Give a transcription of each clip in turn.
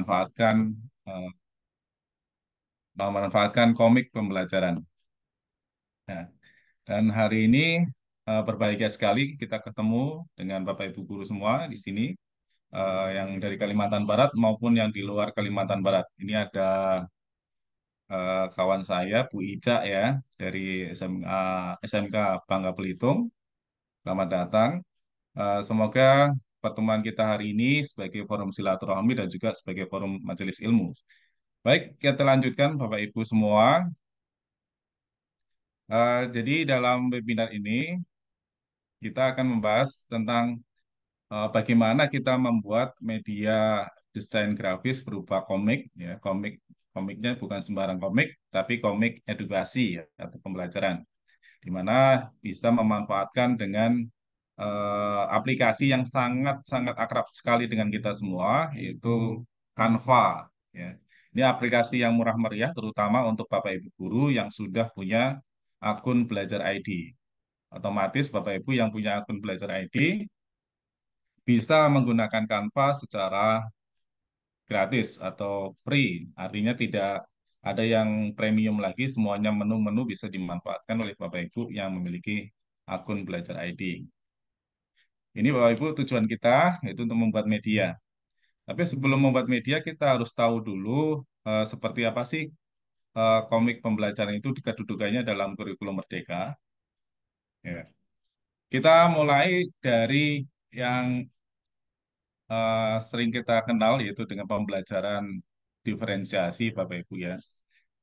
memanfaatkan eh, memanfaatkan komik pembelajaran. Nah, dan hari ini eh, berbahagia sekali kita ketemu dengan Bapak Ibu guru semua di sini eh, yang dari Kalimantan Barat maupun yang di luar Kalimantan Barat. Ini ada kawan saya Bu Ica ya dari SMA, SMK Bangka Belitung. Selamat datang. semoga pertemuan kita hari ini sebagai forum silaturahmi dan juga sebagai forum majelis ilmu. Baik, kita lanjutkan Bapak Ibu semua. Uh, jadi dalam webinar ini kita akan membahas tentang uh, bagaimana kita membuat media desain grafis berupa komik, ya komik komiknya bukan sembarang komik, tapi komik edukasi ya, atau pembelajaran, di mana bisa memanfaatkan dengan Eh, aplikasi yang sangat-sangat akrab sekali dengan kita semua, yaitu Canva. Ya. Ini aplikasi yang murah meriah, terutama untuk Bapak Ibu guru yang sudah punya akun Belajar ID. Otomatis Bapak Ibu yang punya akun Belajar ID bisa menggunakan Canva secara gratis atau free. Artinya tidak ada yang premium lagi, semuanya menu-menu bisa dimanfaatkan oleh Bapak Ibu yang memiliki akun Belajar ID. Ini Bapak Ibu tujuan kita yaitu untuk membuat media. Tapi sebelum membuat media kita harus tahu dulu uh, seperti apa sih uh, komik pembelajaran itu kedudukannya dalam kurikulum merdeka. Ya. Kita mulai dari yang uh, sering kita kenal yaitu dengan pembelajaran diferensiasi Bapak Ibu ya.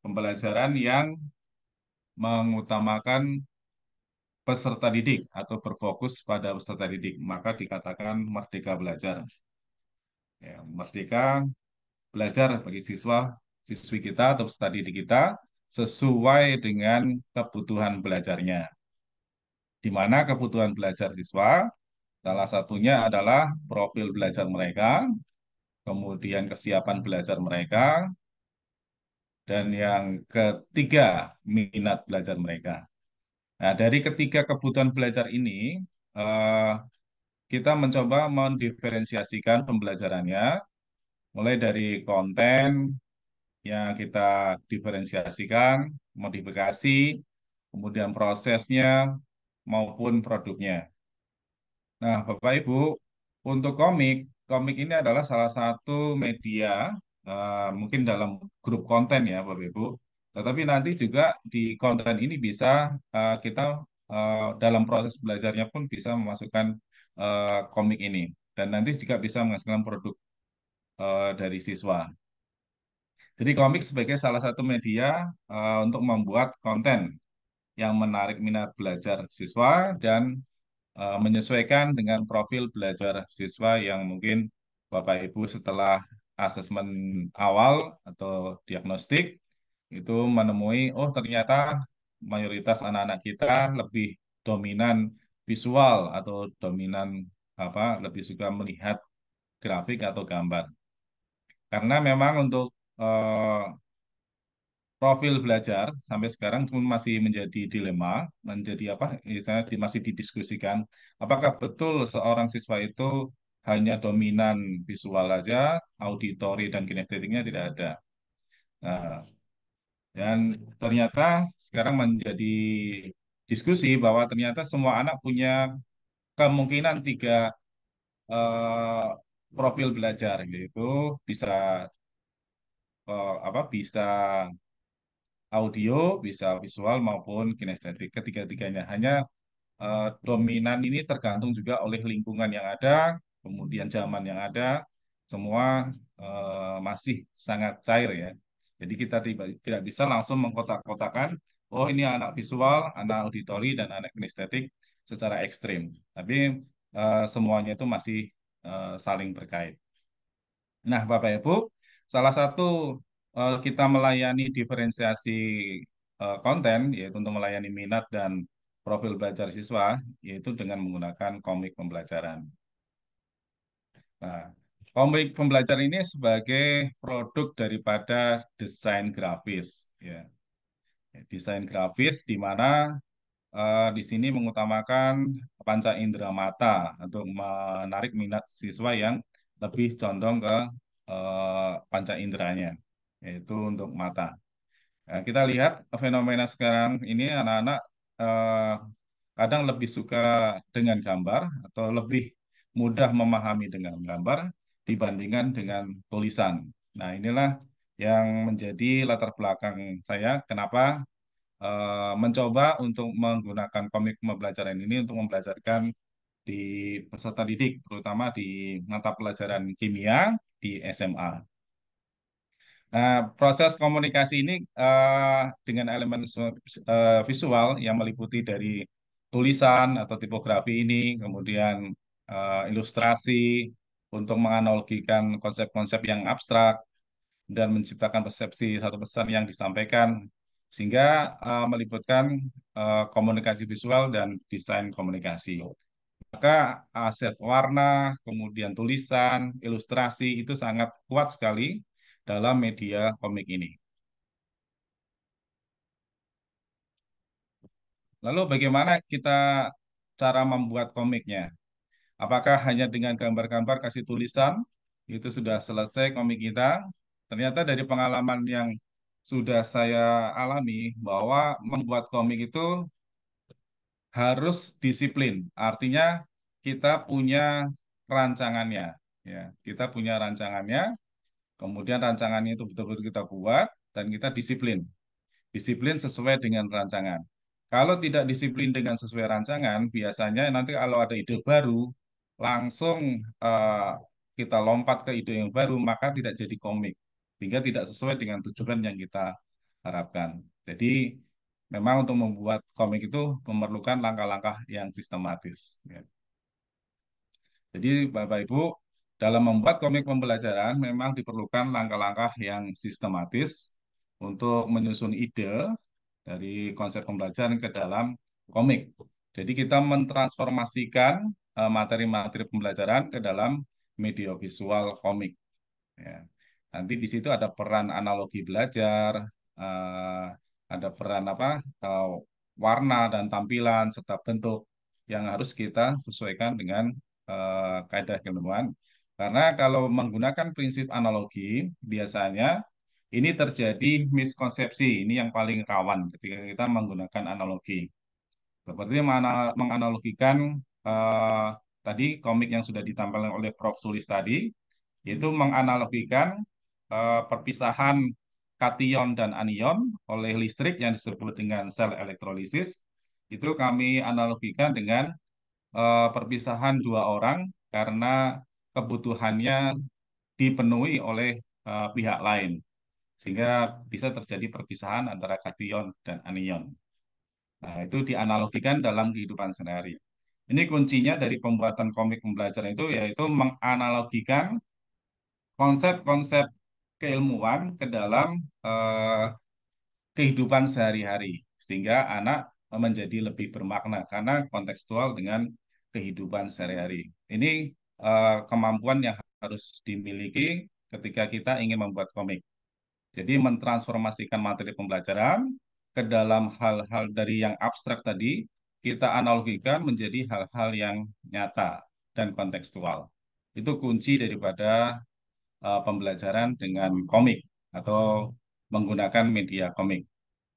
Pembelajaran yang mengutamakan peserta didik atau berfokus pada peserta didik, maka dikatakan merdeka belajar. Ya, merdeka belajar bagi siswa, siswi kita atau peserta didik kita sesuai dengan kebutuhan belajarnya. Di mana kebutuhan belajar siswa, salah satunya adalah profil belajar mereka, kemudian kesiapan belajar mereka, dan yang ketiga minat belajar mereka. Nah, dari ketiga kebutuhan belajar ini, eh, kita mencoba mendiferensiasikan pembelajarannya, mulai dari konten yang kita diferensiasikan, modifikasi, kemudian prosesnya, maupun produknya. Nah, Bapak-Ibu, untuk komik, komik ini adalah salah satu media, eh, mungkin dalam grup konten ya Bapak-Ibu, tetapi nah, nanti juga di konten ini bisa uh, kita uh, dalam proses belajarnya pun bisa memasukkan uh, komik ini. Dan nanti juga bisa menghasilkan produk uh, dari siswa. Jadi komik sebagai salah satu media uh, untuk membuat konten yang menarik minat belajar siswa dan uh, menyesuaikan dengan profil belajar siswa yang mungkin Bapak Ibu setelah asesmen awal atau diagnostik itu menemui oh ternyata mayoritas anak-anak kita lebih dominan visual atau dominan apa lebih suka melihat grafik atau gambar. Karena memang untuk eh, profil belajar sampai sekarang pun masih menjadi dilema, menjadi apa? Misalnya masih didiskusikan apakah betul seorang siswa itu hanya dominan visual saja, auditori dan kinestetiknya tidak ada. Nah, dan ternyata sekarang menjadi diskusi bahwa ternyata semua anak punya kemungkinan tiga uh, profil belajar yaitu bisa uh, apa bisa audio, bisa visual maupun kinestetik ketiga-tiganya. Hanya uh, dominan ini tergantung juga oleh lingkungan yang ada, kemudian zaman yang ada, semua uh, masih sangat cair ya. Jadi kita tidak bisa langsung mengkotak-kotakan, oh ini anak visual, anak auditori, dan anak kinestetik secara ekstrim. Tapi uh, semuanya itu masih uh, saling berkait. Nah, Bapak Ibu, salah satu uh, kita melayani diferensiasi uh, konten, yaitu untuk melayani minat dan profil belajar siswa, yaitu dengan menggunakan komik pembelajaran. Nah, Komik pembelajaran ini sebagai produk daripada desain grafis. Ya. ya desain grafis di mana uh, di sini mengutamakan panca indera mata untuk menarik minat siswa yang lebih condong ke uh, panca inderanya, yaitu untuk mata. Nah, kita lihat fenomena sekarang ini anak-anak eh, kadang lebih suka dengan gambar atau lebih mudah memahami dengan gambar dibandingkan dengan tulisan. Nah, inilah yang menjadi latar belakang saya kenapa uh, mencoba untuk menggunakan komik pembelajaran ini untuk membelajarkan di peserta didik, terutama di mata pelajaran kimia di SMA. Nah, proses komunikasi ini uh, dengan elemen eh, visual yang meliputi dari tulisan atau tipografi ini, kemudian uh, ilustrasi, untuk menganalogikan konsep-konsep yang abstrak dan menciptakan persepsi satu pesan yang disampaikan sehingga uh, melibatkan uh, komunikasi visual dan desain komunikasi. Maka aset warna, kemudian tulisan, ilustrasi itu sangat kuat sekali dalam media komik ini. Lalu bagaimana kita cara membuat komiknya? Apakah hanya dengan gambar-gambar kasih tulisan itu sudah selesai komik kita? Ternyata dari pengalaman yang sudah saya alami bahwa membuat komik itu harus disiplin. Artinya kita punya rancangannya, ya. Kita punya rancangannya. Kemudian rancangannya itu betul-betul kita buat dan kita disiplin. Disiplin sesuai dengan rancangan. Kalau tidak disiplin dengan sesuai rancangan, biasanya nanti kalau ada ide baru, langsung uh, kita lompat ke ide yang baru, maka tidak jadi komik. Sehingga tidak sesuai dengan tujuan yang kita harapkan. Jadi memang untuk membuat komik itu memerlukan langkah-langkah yang sistematis. Ya. Jadi Bapak-Ibu, dalam membuat komik pembelajaran memang diperlukan langkah-langkah yang sistematis untuk menyusun ide dari konsep pembelajaran ke dalam komik. Jadi kita mentransformasikan Eh, materi-materi pembelajaran ke dalam media visual komik. Ya. Nanti di situ ada peran analogi belajar, uh, ada peran apa uh, warna dan tampilan serta bentuk yang harus kita sesuaikan dengan uh, kaidah keilmuan. Karena kalau menggunakan prinsip analogi, biasanya ini terjadi miskonsepsi. Ini yang paling rawan ketika kita menggunakan analogi. Seperti menganalogikan eh, tadi komik yang sudah ditampilkan oleh Prof. Sulis tadi, itu menganalogikan eh, perpisahan kation dan anion oleh listrik yang disebut dengan sel elektrolisis. Itu kami analogikan dengan eh, perpisahan dua orang karena kebutuhannya dipenuhi oleh eh, pihak lain. Sehingga bisa terjadi perpisahan antara kation dan anion. Nah, itu dianalogikan dalam kehidupan sehari-hari. Ini kuncinya dari pembuatan komik pembelajaran itu yaitu menganalogikan konsep-konsep keilmuan ke dalam eh, kehidupan sehari-hari sehingga anak menjadi lebih bermakna karena kontekstual dengan kehidupan sehari-hari. Ini eh, kemampuan yang harus dimiliki ketika kita ingin membuat komik. Jadi mentransformasikan materi pembelajaran ke dalam hal-hal dari yang abstrak tadi kita analogikan menjadi hal-hal yang nyata dan kontekstual. Itu kunci daripada uh, pembelajaran dengan komik atau menggunakan media komik.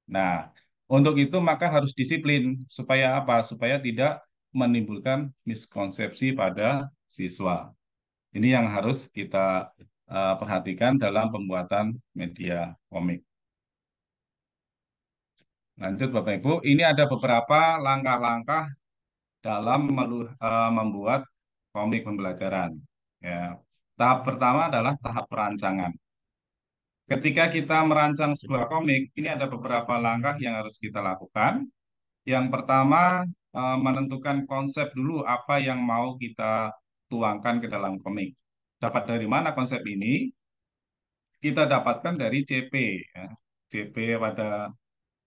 Nah, untuk itu maka harus disiplin supaya apa? Supaya tidak menimbulkan miskonsepsi pada siswa. Ini yang harus kita uh, perhatikan dalam pembuatan media komik. Lanjut Bapak Ibu, ini ada beberapa langkah-langkah dalam meluh e, membuat komik pembelajaran. Ya. Tahap pertama adalah tahap perancangan. Ketika kita merancang sebuah komik, ini ada beberapa langkah yang harus kita lakukan. Yang pertama, e, menentukan konsep dulu apa yang mau kita tuangkan ke dalam komik. Dapat dari mana konsep ini? Kita dapatkan dari CP. Ya. CP pada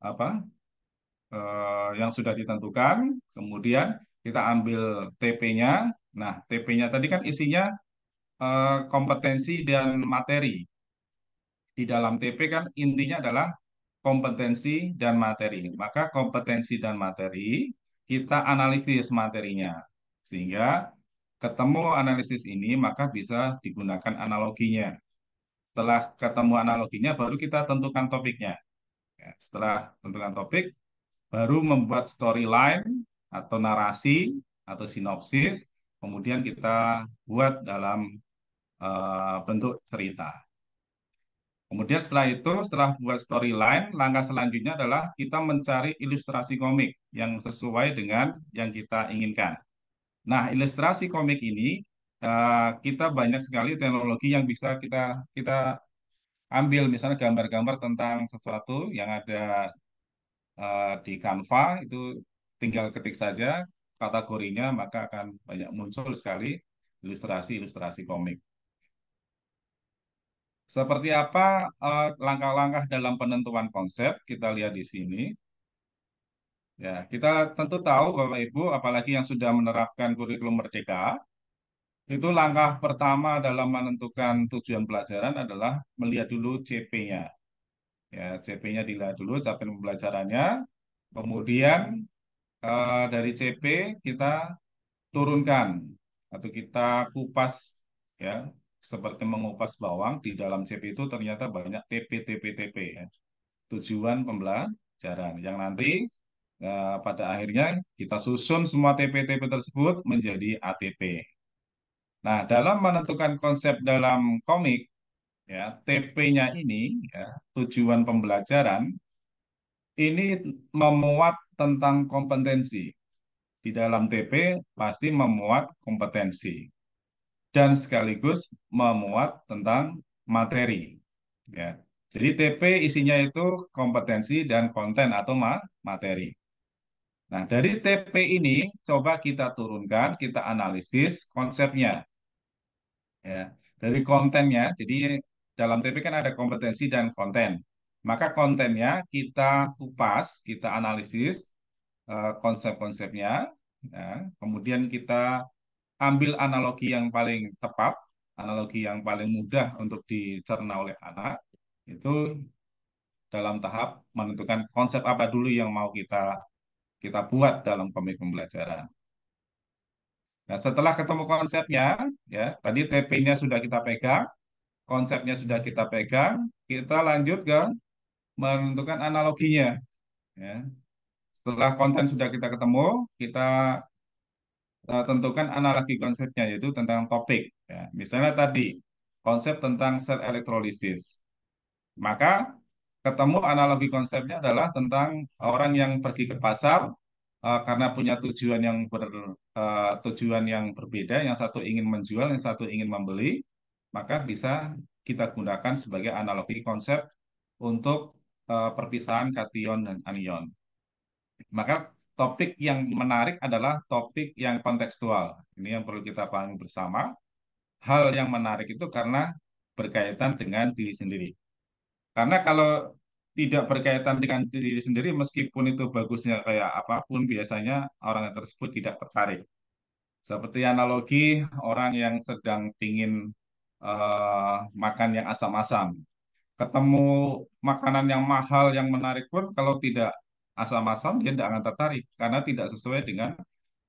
apa eh, yang sudah ditentukan, kemudian kita ambil TP-nya. Nah, TP-nya tadi kan isinya eh, kompetensi dan materi. Di dalam TP kan intinya adalah kompetensi dan materi. Maka kompetensi dan materi kita analisis materinya. Sehingga ketemu analisis ini maka bisa digunakan analoginya. Setelah ketemu analoginya baru kita tentukan topiknya. Ya, setelah tentukan topik, baru membuat storyline atau narasi atau sinopsis, kemudian kita buat dalam eh, bentuk cerita. Kemudian setelah itu, setelah buat storyline, langkah selanjutnya adalah kita mencari ilustrasi komik yang sesuai dengan yang kita inginkan. Nah, ilustrasi komik ini eh, kita banyak sekali teknologi yang bisa kita kita ambil misalnya gambar-gambar tentang sesuatu yang ada uh, di Canva itu tinggal ketik saja kategorinya maka akan banyak muncul sekali ilustrasi-ilustrasi komik. Seperti apa eh, langkah-langkah uh, dalam penentuan konsep kita lihat di sini. Ya, kita tentu tahu Bapak Ibu apalagi yang sudah menerapkan kurikulum merdeka itu langkah pertama dalam menentukan tujuan pelajaran adalah melihat dulu CP-nya. Ya, CP-nya dilihat dulu, capaian pembelajarannya. Kemudian eh, dari CP kita turunkan atau kita kupas ya, seperti mengupas bawang di dalam CP itu ternyata banyak TP TP TP ya. Tujuan pembelajaran yang nanti eh, pada akhirnya kita susun semua TP TP tersebut menjadi ATP Nah, dalam menentukan konsep dalam komik, ya TP-nya ini, ya, tujuan pembelajaran, ini memuat tentang kompetensi. Di dalam TP pasti memuat kompetensi dan sekaligus memuat tentang materi. Ya. Jadi TP isinya itu kompetensi dan konten atau ma materi. Nah, dari TP ini coba kita turunkan, kita analisis konsepnya ya dari kontennya jadi dalam TP kan ada kompetensi dan konten maka kontennya kita kupas kita analisis uh, konsep-konsepnya ya. kemudian kita ambil analogi yang paling tepat analogi yang paling mudah untuk dicerna oleh anak itu dalam tahap menentukan konsep apa dulu yang mau kita kita buat dalam komik pembelajaran Nah, setelah ketemu konsepnya, ya tadi TP-nya sudah kita pegang, konsepnya sudah kita pegang, kita lanjut ke menentukan analoginya. Ya. Setelah konten sudah kita ketemu, kita eh, tentukan analogi konsepnya yaitu tentang topik. Ya. Misalnya tadi konsep tentang sel elektrolisis, maka ketemu analogi konsepnya adalah tentang orang yang pergi ke pasar eh, karena punya tujuan yang ber Eh, tujuan yang berbeda, yang satu ingin menjual, yang satu ingin membeli, maka bisa kita gunakan sebagai analogi konsep untuk eh, perpisahan kation dan anion. Maka topik yang menarik adalah topik yang kontekstual. Ini yang perlu kita pahami bersama. Hal yang menarik itu karena berkaitan dengan diri sendiri. Karena kalau tidak berkaitan dengan diri sendiri meskipun itu bagusnya kayak apapun biasanya orang tersebut tidak tertarik. Seperti analogi orang yang sedang ingin uh, eh, makan yang asam-asam. Ketemu makanan yang mahal yang menarik pun kalau tidak asam-asam dia tidak akan tertarik karena tidak sesuai dengan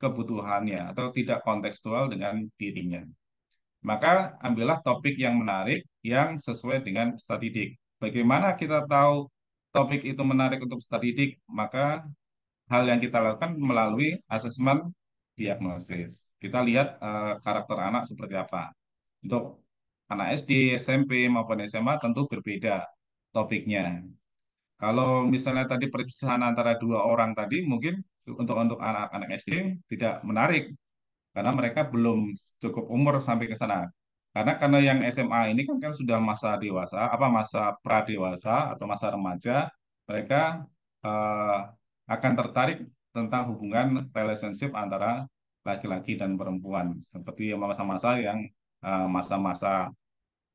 kebutuhannya atau tidak kontekstual dengan dirinya. Maka ambillah topik yang menarik yang sesuai dengan statistik. Bagaimana kita tahu topik itu menarik untuk studi maka hal yang kita lakukan melalui asesmen diagnosis. Kita lihat uh, karakter anak seperti apa. Untuk anak SD, SMP, maupun SMA tentu berbeda topiknya. Kalau misalnya tadi perpisahan antara dua orang tadi, mungkin untuk untuk anak-anak SD tidak menarik karena mereka belum cukup umur sampai ke sana. Karena karena yang SMA ini kan kan sudah masa dewasa, apa masa pra dewasa atau masa remaja, mereka uh, akan tertarik tentang hubungan relationship antara laki-laki dan perempuan seperti masa-masa yang eh, masa-masa uh,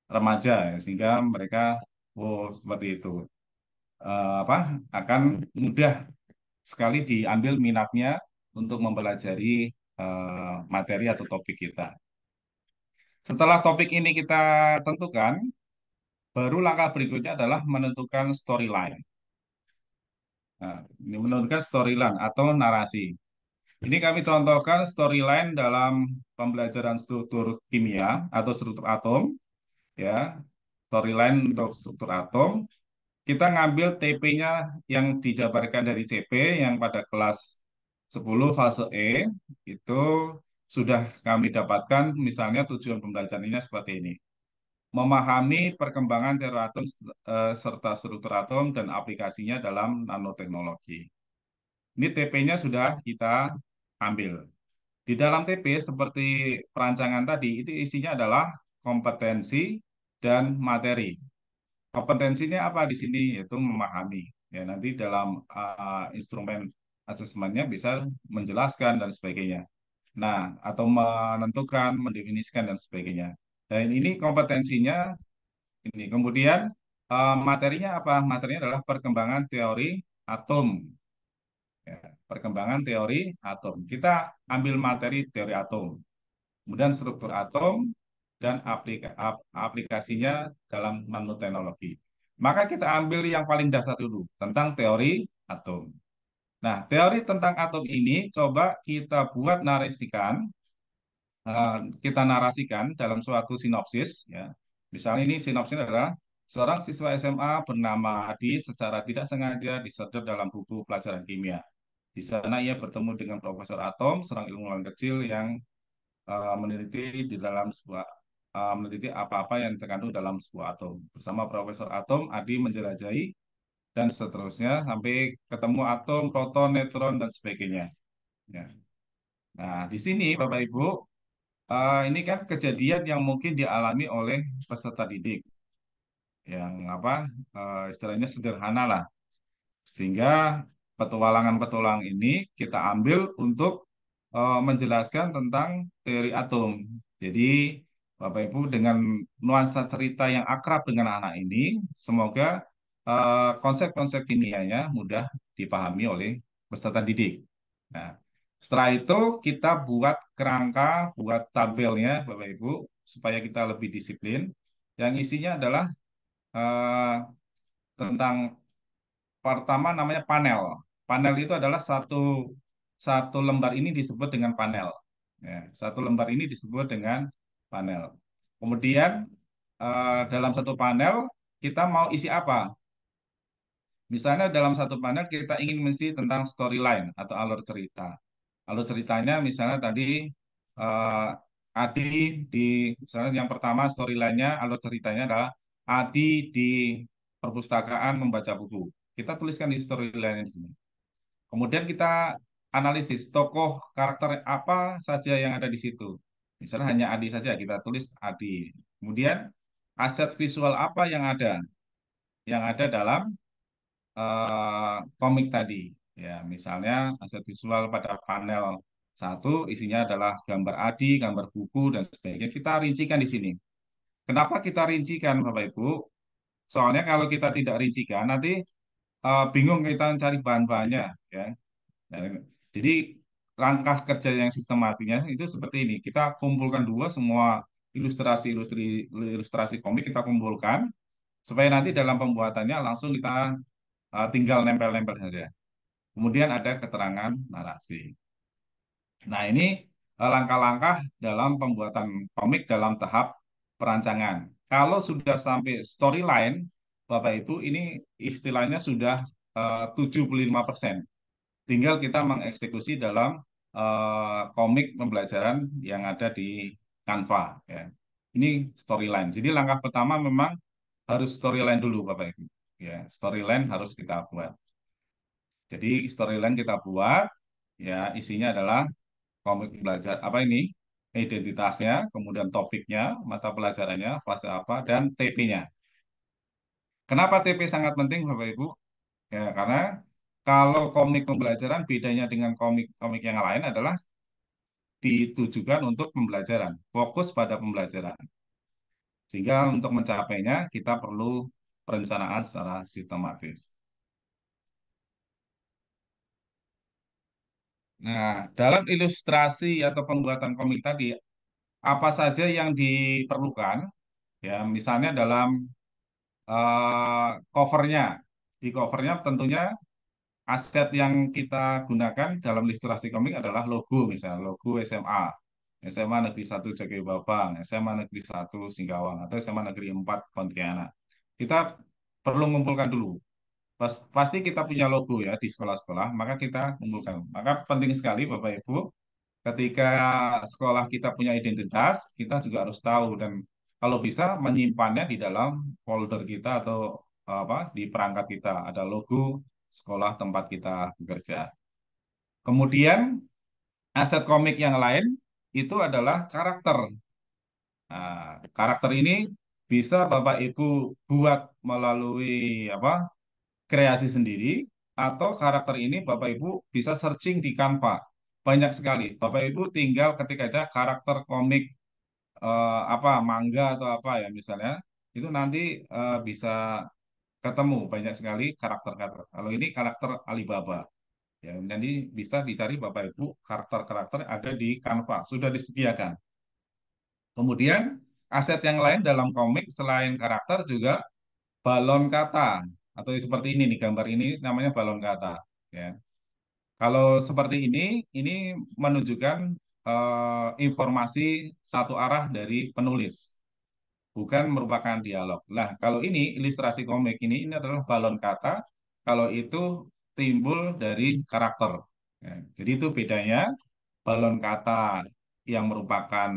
remaja ya. sehingga mereka oh seperti itu uh, apa akan mudah sekali diambil minatnya untuk mempelajari materi atau topik kita. Setelah topik ini kita tentukan, baru langkah berikutnya adalah menentukan storyline. Nah, ini menentukan storyline atau narasi. Ini kami contohkan storyline dalam pembelajaran struktur kimia atau struktur atom. Ya, storyline untuk struktur atom. Kita ngambil TP-nya yang dijabarkan dari CP yang pada kelas 10 fase E itu sudah kami dapatkan misalnya tujuan pembelajarannya seperti ini. Memahami perkembangan teratom eh, serta struktur atom dan aplikasinya dalam nanoteknologi. Ini TP-nya sudah kita ambil. Di dalam TP seperti perancangan tadi, itu isinya adalah kompetensi dan materi. Kompetensinya apa di sini? Yaitu memahami. Ya, nanti dalam uh, instrumen asesmennya bisa menjelaskan dan sebagainya Nah, atau menentukan, mendefinisikan dan sebagainya. Dan ini kompetensinya ini. Kemudian eh, materinya apa? Materinya adalah perkembangan teori atom. Ya, perkembangan teori atom. Kita ambil materi teori atom. Kemudian struktur atom dan aplika aplikasinya dalam teknologi. Maka kita ambil yang paling dasar dulu tentang teori atom. Nah, teori tentang atom ini coba kita buat narasikan, uh, kita narasikan dalam suatu sinopsis. Ya. Misalnya ini sinopsis adalah seorang siswa SMA bernama Adi secara tidak sengaja disedot dalam buku pelajaran kimia. Di sana ia bertemu dengan Profesor Atom, seorang ilmuwan kecil yang eh, meneliti di dalam sebuah uh, meneliti apa-apa yang terkandung dalam sebuah atom. Bersama Profesor Atom, Adi menjelajahi dan seterusnya sampai ketemu atom, proton, neutron dan sebagainya. Ya. Nah, di sini Bapak Ibu, uh, ini kan kejadian yang mungkin dialami oleh peserta didik. Yang apa? Uh, istilahnya sederhana lah. Sehingga petualangan-petualangan ini kita ambil untuk uh, menjelaskan tentang teori atom. Jadi Bapak Ibu dengan nuansa cerita yang akrab dengan anak ini, semoga Eh, konsep-konsep uh, kimianya mudah dipahami oleh peserta didik. Nah, setelah itu kita buat kerangka, buat tabelnya Bapak Ibu supaya kita lebih disiplin yang isinya adalah uh, tentang pertama namanya panel. Panel itu adalah satu satu lembar ini disebut dengan panel. Ya, satu lembar ini disebut dengan panel. Kemudian uh, dalam satu panel kita mau isi apa? Misalnya dalam satu panel kita ingin mengisi tentang storyline atau alur cerita. Alur ceritanya misalnya tadi uh, Adi di misalnya yang pertama storylinenya alur ceritanya adalah Adi di perpustakaan membaca buku. Kita tuliskan di storyline di sini. Kemudian kita analisis tokoh karakter apa saja yang ada di situ. Misalnya hanya Adi saja kita tulis Adi. Kemudian aset visual apa yang ada? Yang ada dalam Eh, komik tadi. Ya, misalnya aset visual pada panel satu isinya adalah gambar adi, gambar buku dan sebagainya. Kita rincikan di sini. Kenapa kita rincikan Bapak Ibu? Soalnya kalau kita tidak rincikan nanti uh, bingung kita mencari bahan-bahannya ya. Nah, jadi langkah kerja yang sistematiknya itu seperti ini. Kita kumpulkan dua semua ilustrasi ilustrasi ilustrasi komik kita kumpulkan supaya nanti dalam pembuatannya langsung kita Eh, tinggal nempel-nempel saja. Kemudian ada keterangan narasi. Nah, ini eh, langkah-langkah dalam pembuatan komik dalam tahap perancangan. Kalau sudah sampai storyline, Bapak Ibu, ini istilahnya sudah uh, persen. Tinggal kita mengeksekusi dalam komik pembelajaran yang ada di Canva. Ya. Ini storyline. Jadi langkah pertama memang harus storyline dulu, Bapak Ibu ya storyline harus kita buat jadi storyline kita buat ya isinya adalah komik belajar apa ini identitasnya kemudian topiknya mata pelajarannya fase apa dan TP-nya kenapa TP sangat penting bapak ibu ya karena kalau komik pembelajaran bedanya dengan komik-komik yang lain adalah ditujukan untuk pembelajaran fokus pada pembelajaran sehingga untuk mencapainya kita perlu perencanaan secara sistematis. Nah, dalam ilustrasi atau pembuatan komik tadi, apa saja yang diperlukan? Ya, misalnya dalam uh, covernya, di covernya tentunya aset yang kita gunakan dalam ilustrasi komik adalah logo, misalnya logo SMA, SMA Negeri 1 Babang, SMA Negeri 1 Singkawang, atau SMA Negeri 4 Pontianak kita perlu mengumpulkan dulu. Pasti kita punya logo ya di sekolah-sekolah, maka kita mengumpulkan. Maka penting sekali Bapak Ibu, ketika sekolah kita punya identitas, kita juga harus tahu dan kalau bisa menyimpannya di dalam folder kita atau apa di perangkat kita ada logo sekolah tempat kita bekerja. Kemudian aset komik yang lain itu adalah karakter. Nah, karakter ini bisa Bapak Ibu buat melalui apa kreasi sendiri atau karakter ini Bapak Ibu bisa searching di Canva. Banyak sekali. Bapak Ibu tinggal ketika aja karakter komik eh, apa manga atau apa ya misalnya, itu nanti eh, bisa ketemu banyak sekali karakter-karakter. Kalau ini karakter Alibaba. Ya, nanti bisa dicari Bapak Ibu karakter-karakter ada di Canva, sudah disediakan. Kemudian aset yang lain dalam komik selain karakter juga balon kata atau seperti ini nih gambar ini namanya balon kata ya. Kalau seperti ini ini menunjukkan eh, informasi satu arah dari penulis bukan merupakan dialog. lah kalau ini ilustrasi komik ini ini adalah balon kata, kalau itu timbul dari karakter. Ya, jadi itu bedanya balon kata yang merupakan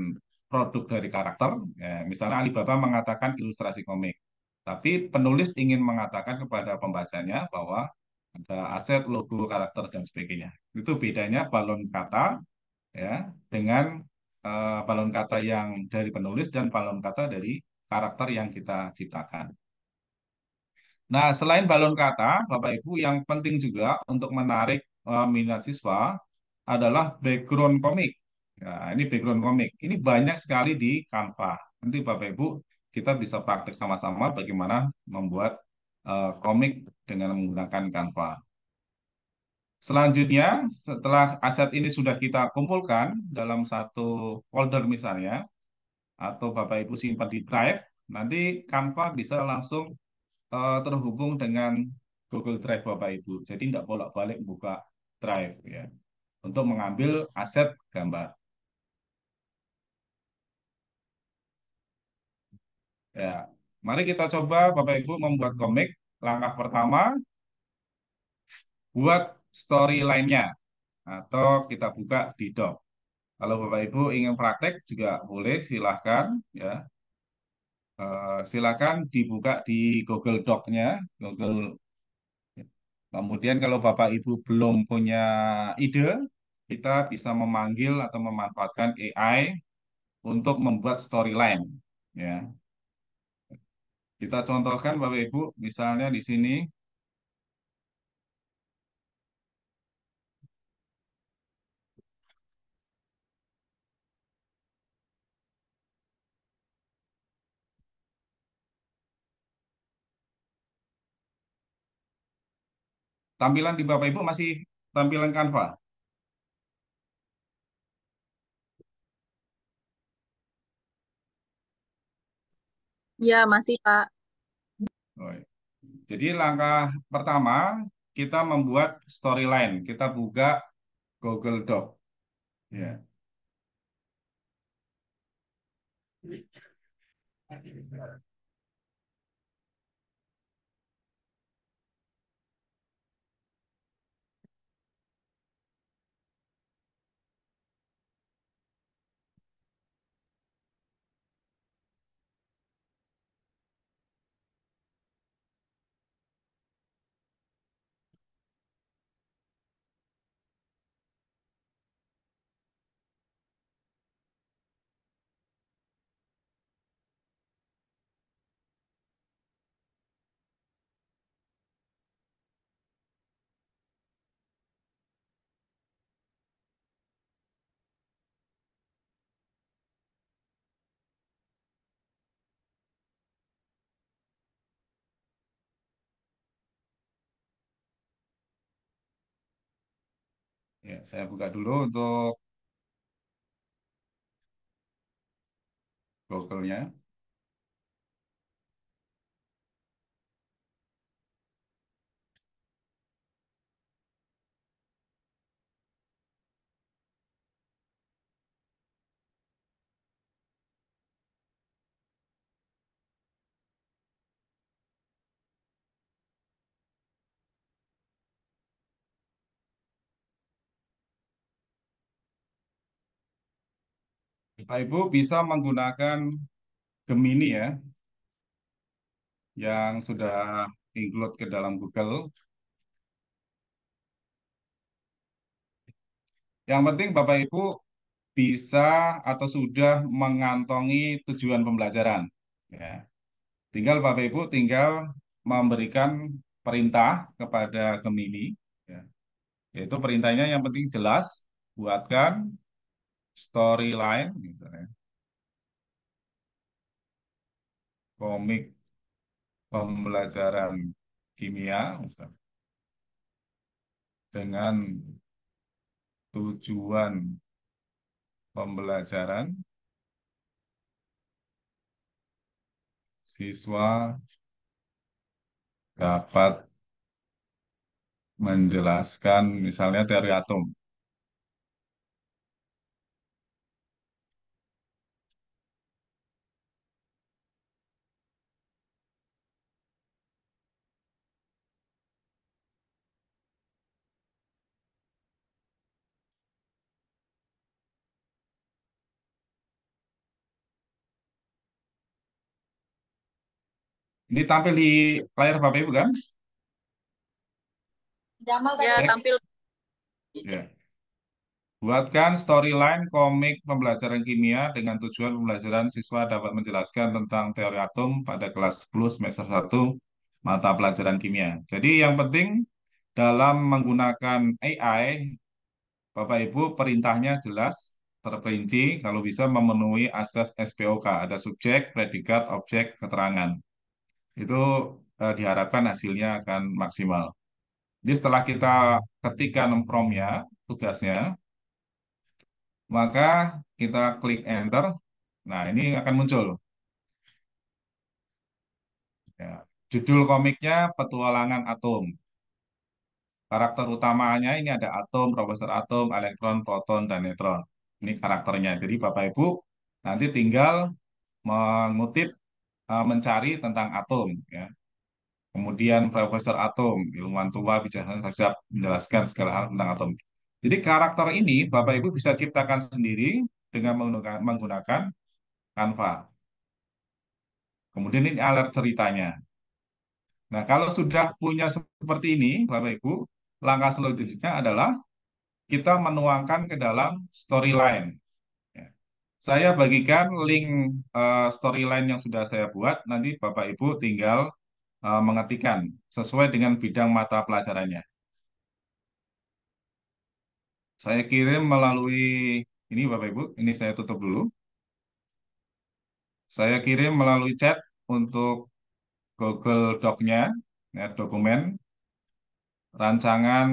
produk dari karakter. Ya, misalnya Alibaba mengatakan ilustrasi komik, tapi penulis ingin mengatakan kepada pembacanya bahwa ada aset, logo, karakter dan sebagainya. Itu bedanya balon kata ya dengan uh, balon kata yang dari penulis dan balon kata dari karakter yang kita ciptakan. Nah, selain balon kata, Bapak Ibu yang penting juga untuk menarik uh, minat siswa adalah background komik. Nah, ini background komik. Ini banyak sekali di Canva. Nanti Bapak Ibu kita bisa praktek sama-sama bagaimana membuat uh, komik dengan menggunakan Canva. Selanjutnya, setelah aset ini sudah kita kumpulkan dalam satu folder misalnya, atau Bapak Ibu simpan di Drive, nanti Canva bisa langsung uh, terhubung dengan Google Drive Bapak Ibu. Jadi tidak bolak-balik buka Drive ya untuk mengambil aset gambar. Ya, mari kita coba Bapak Ibu membuat komik. Langkah pertama, buat storyline-nya atau kita buka di doc. Kalau Bapak Ibu ingin praktek juga boleh silahkan ya. Uh, eh, silakan dibuka di Google Doc-nya, Google. Kemudian kalau Bapak Ibu belum punya ide, kita bisa memanggil atau memanfaatkan AI untuk membuat storyline ya. Kita contohkan Bapak Ibu, misalnya di sini Tampilan di Bapak Ibu masih tampilan Canva. Ya masih Pak. Jadi langkah pertama kita membuat storyline. Kita buka Google Doc. Ya. Yeah. Ya, saya buka dulu untuk Google-nya. Bapak Ibu bisa menggunakan Gemini ya, yang sudah include ke dalam Google. Yang penting Bapak Ibu bisa atau sudah mengantongi tujuan pembelajaran. Ya. Tinggal Bapak Ibu tinggal memberikan perintah kepada Gemini. Ya. Yaitu perintahnya yang penting jelas, buatkan storyline misalnya komik pembelajaran kimia misalnya dengan tujuan pembelajaran siswa dapat menjelaskan misalnya teori atom Ini tampil di layar Bapak Ibu kan? Jamal ya, tampil. Ya. Buatkan storyline komik pembelajaran kimia dengan tujuan pembelajaran siswa dapat menjelaskan tentang teori atom pada kelas 10 semester 1 mata pelajaran kimia. Jadi yang penting dalam menggunakan AI, Bapak Ibu perintahnya jelas, terperinci, kalau bisa memenuhi asas SPOK, ada subjek, predikat, objek, keterangan itu eh, diharapkan hasilnya akan maksimal. Jadi setelah kita ketikkan promnya, tugasnya, maka kita klik enter. Nah, ini akan muncul. Ya. Judul komiknya Petualangan Atom. Karakter utamanya ini ada atom, profesor atom, elektron, proton, dan neutron. Ini karakternya. Jadi Bapak Ibu nanti tinggal mengutip Eh, mencari tentang atom ya kemudian Profesor Atom ilmuwan tua bicara bisa menjelaskan segala hal tentang atom jadi karakter ini Bapak Ibu bisa ciptakan sendiri dengan menggunakan, menggunakan Canva kemudian ini alert ceritanya nah kalau sudah punya seperti ini Bapak Ibu langkah selanjutnya adalah kita menuangkan ke dalam storyline saya bagikan link uh, storyline yang sudah saya buat. Nanti Bapak Ibu tinggal uh, mengetikkan sesuai dengan bidang mata pelajarannya. Saya kirim melalui ini Bapak Ibu, ini saya tutup dulu. Saya kirim melalui chat untuk Google Doc-nya, ya, dokumen rancangan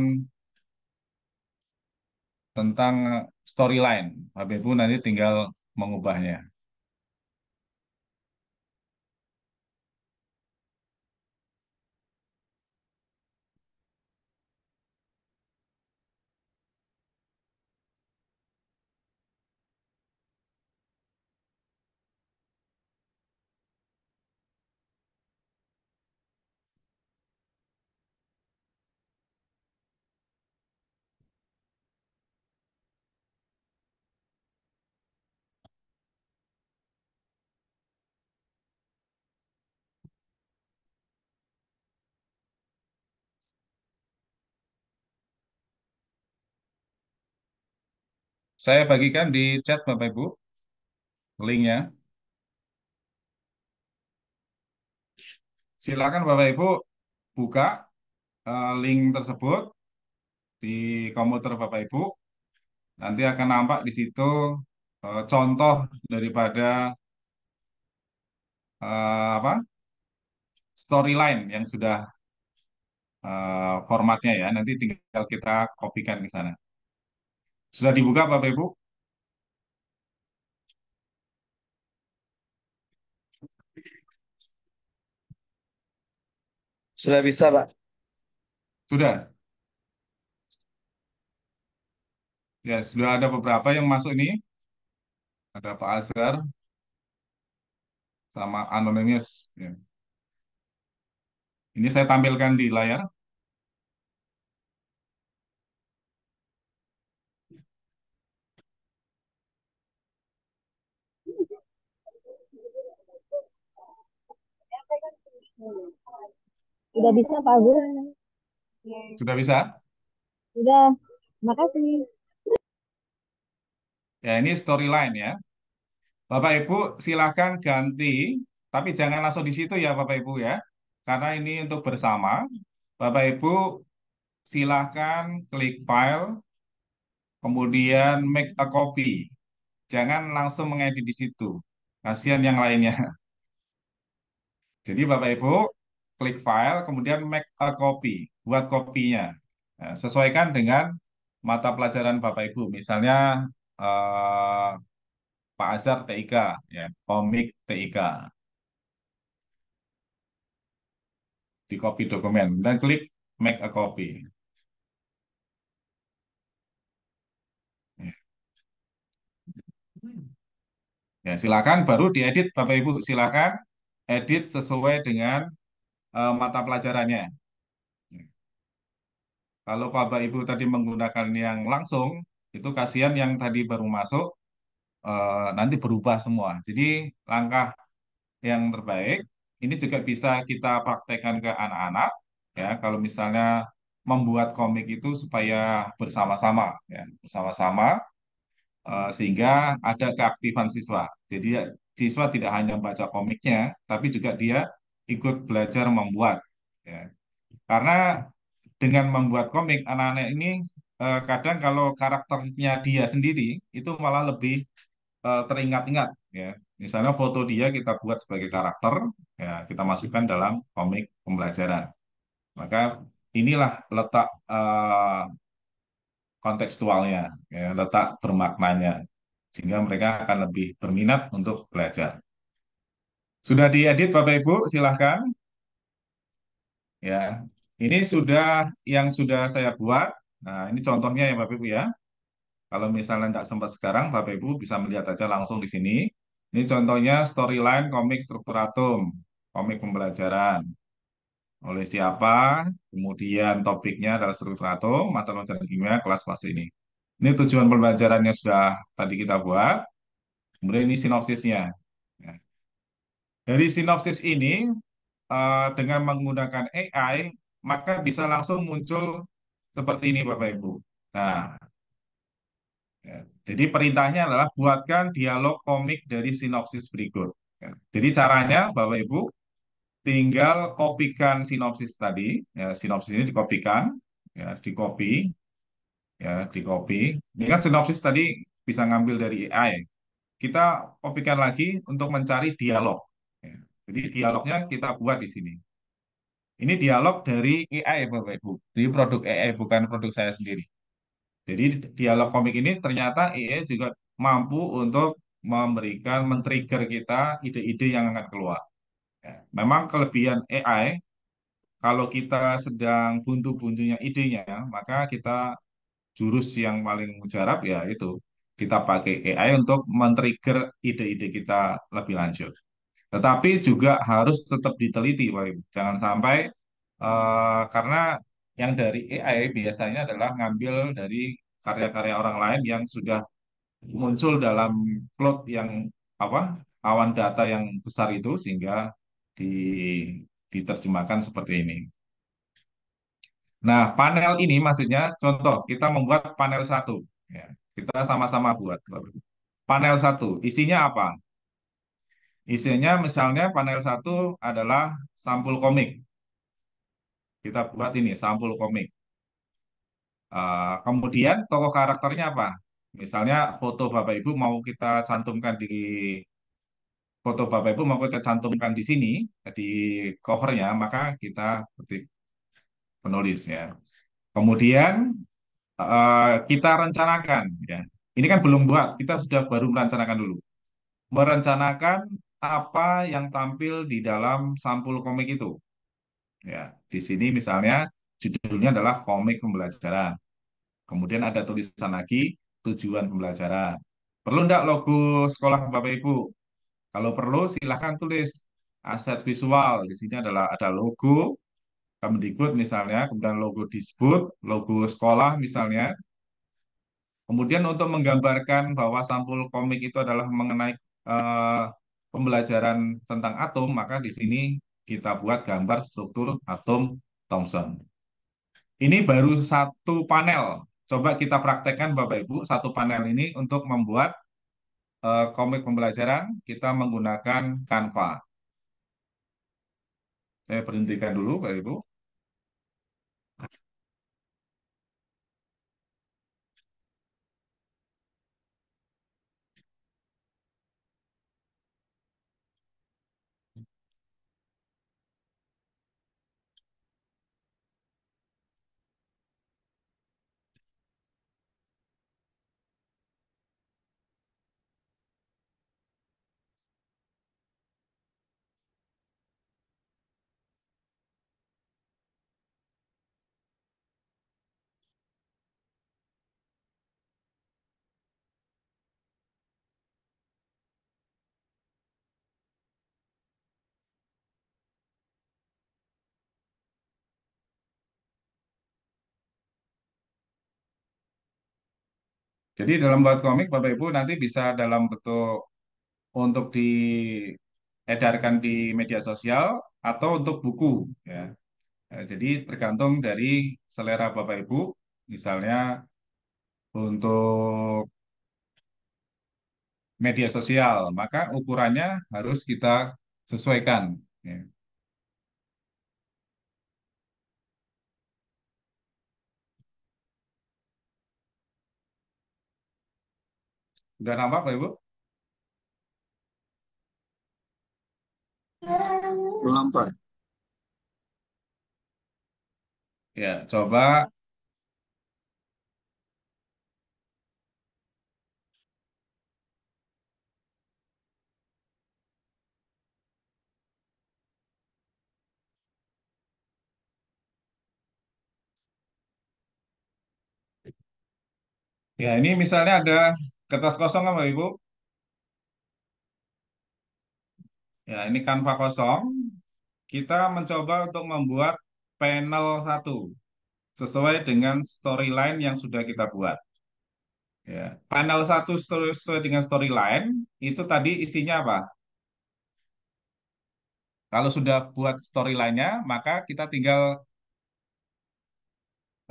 tentang storyline. Bapak Ibu nanti tinggal mengubahnya Saya bagikan di chat Bapak Ibu linknya. Silakan Bapak Ibu buka eh, link tersebut di komputer Bapak Ibu. Nanti akan nampak di situ eh, contoh daripada eh, apa storyline yang sudah formatnya ya. Nanti tinggal kita kopikan ke sana. Sudah dibuka Bapak Ibu? Sudah bisa, Pak. Sudah. Ya, sudah ada beberapa yang masuk ini. Ada Pak Azhar sama Anonymous. Ya. Ini saya tampilkan di layar. Sudah bisa Pak guru Sudah bisa? Sudah. Makasih. Ya, ini storyline ya. Bapak Ibu silahkan ganti, tapi jangan langsung di situ ya Bapak Ibu ya. Karena ini untuk bersama. Bapak Ibu silahkan klik file, kemudian make a copy. Jangan langsung mengedit di situ. Kasihan yang lainnya. Jadi Bapak Ibu klik file kemudian make a copy, buat kopinya. Nah, sesuaikan dengan mata pelajaran Bapak Ibu. Misalnya eh, Pak Azhar TIK ya, komik TIK. Di copy dokumen dan klik make a copy. Ya, silakan baru diedit Bapak Ibu, silakan edit sesuai dengan uh, mata pelajarannya. Kalau Bapak Ibu tadi menggunakan yang langsung, itu kasihan yang tadi baru masuk uh, nanti berubah semua. Jadi langkah yang terbaik ini juga bisa kita praktekkan ke anak-anak ya kalau misalnya membuat komik itu supaya bersama-sama ya bersama-sama uh, sehingga ada keaktifan siswa jadi siswa tidak hanya baca komiknya, tapi juga dia ikut belajar membuat. Ya. Karena dengan membuat komik, anak-anak ini eh, kadang kalau karakternya dia sendiri itu malah lebih eh, teringat-ingat. Ya. Misalnya foto dia kita buat sebagai karakter, ya, kita masukkan dalam komik pembelajaran. Maka inilah letak eh, kontekstualnya, ya, letak bermaknanya sehingga mereka akan lebih berminat untuk belajar. Sudah diedit Bapak Ibu, silahkan. Ya, ini sudah yang sudah saya buat. Nah, ini contohnya ya Bapak Ibu ya. Kalau misalnya tidak sempat sekarang, Bapak Ibu bisa melihat aja langsung di sini. Ini contohnya storyline komik strukturatum, komik pembelajaran. Oleh siapa, kemudian topiknya adalah strukturatum, mata pelajaran kimia kelas fase ini. Ini tujuan pembelajarannya sudah tadi kita buat. Kemudian ini sinopsisnya. Ya. Dari sinopsis ini, eh, dengan menggunakan AI, maka bisa langsung muncul seperti ini Bapak Ibu. Nah, ya. jadi perintahnya adalah buatkan dialog komik dari sinopsis berikut. Ya. Jadi caranya Bapak Ibu, tinggal kopikan sinopsis tadi, sinopsis ini dikopikan, ya, di copy, ya di copy. Ini kan sinopsis tadi bisa ngambil dari AI. Kita copykan lagi untuk mencari dialog. Ya, jadi dialognya kita buat di sini. Ini dialog dari AI Bapak Ibu. Jadi produk AI bukan produk saya sendiri. Jadi dialog komik ini ternyata AI juga mampu untuk memberikan men-trigger kita ide-ide yang akan keluar. Ya, memang kelebihan AI kalau kita sedang buntu-buntunya idenya, maka kita jurus yang paling mujarab ya itu kita pakai AI untuk men-trigger ide-ide kita lebih lanjut. Tetapi juga harus tetap diteliti, Pak Ibu. Jangan sampai uh, karena yang dari AI biasanya adalah ngambil dari karya-karya orang lain yang sudah muncul dalam cloud yang apa awan data yang besar itu sehingga di, diterjemahkan seperti ini. Nah, panel ini maksudnya contoh kita membuat panel satu. Ya, kita sama-sama buat. Panel satu, isinya apa? Isinya misalnya panel satu adalah sampul komik. Kita buat ini sampul komik. Uh, kemudian tokoh karakternya apa? Misalnya foto bapak ibu mau kita cantumkan di foto bapak ibu mau kita cantumkan di sini di covernya, maka kita ketik penulis ya. Kemudian uh, kita rencanakan ya. Ini kan belum buat, kita sudah baru merencanakan dulu. Merencanakan apa yang tampil di dalam sampul komik itu. Ya, di sini misalnya judulnya adalah komik pembelajaran. Kemudian ada tulisan lagi tujuan pembelajaran. Perlu enggak logo sekolah Bapak Ibu? Kalau perlu silahkan tulis aset visual. Di sini adalah ada logo, Kemendikbud misalnya, kemudian logo disebut logo sekolah misalnya. Kemudian untuk menggambarkan bahwa sampul komik itu adalah mengenai eh, pembelajaran tentang atom, maka di sini kita buat gambar struktur atom Thomson. Ini baru satu panel. Coba kita praktekkan Bapak-Ibu, satu panel ini untuk membuat eh, komik pembelajaran, kita menggunakan Canva. Saya berhentikan dulu Bapak-Ibu. Jadi dalam buat komik Bapak Ibu nanti bisa dalam bentuk untuk diedarkan di media sosial atau untuk buku ya. ya jadi tergantung dari selera Bapak Ibu. Misalnya untuk media sosial, maka ukurannya harus kita sesuaikan. Ya. Sudah nampak Pak Ibu? Belum Pak. Ya, coba Ya, ini misalnya ada Kertas kosong apa Ibu? Ya, ini kanva kosong. Kita mencoba untuk membuat panel satu sesuai dengan storyline yang sudah kita buat. Ya, panel satu sesuai dengan storyline itu tadi isinya apa? Kalau sudah buat storylinenya, maka kita tinggal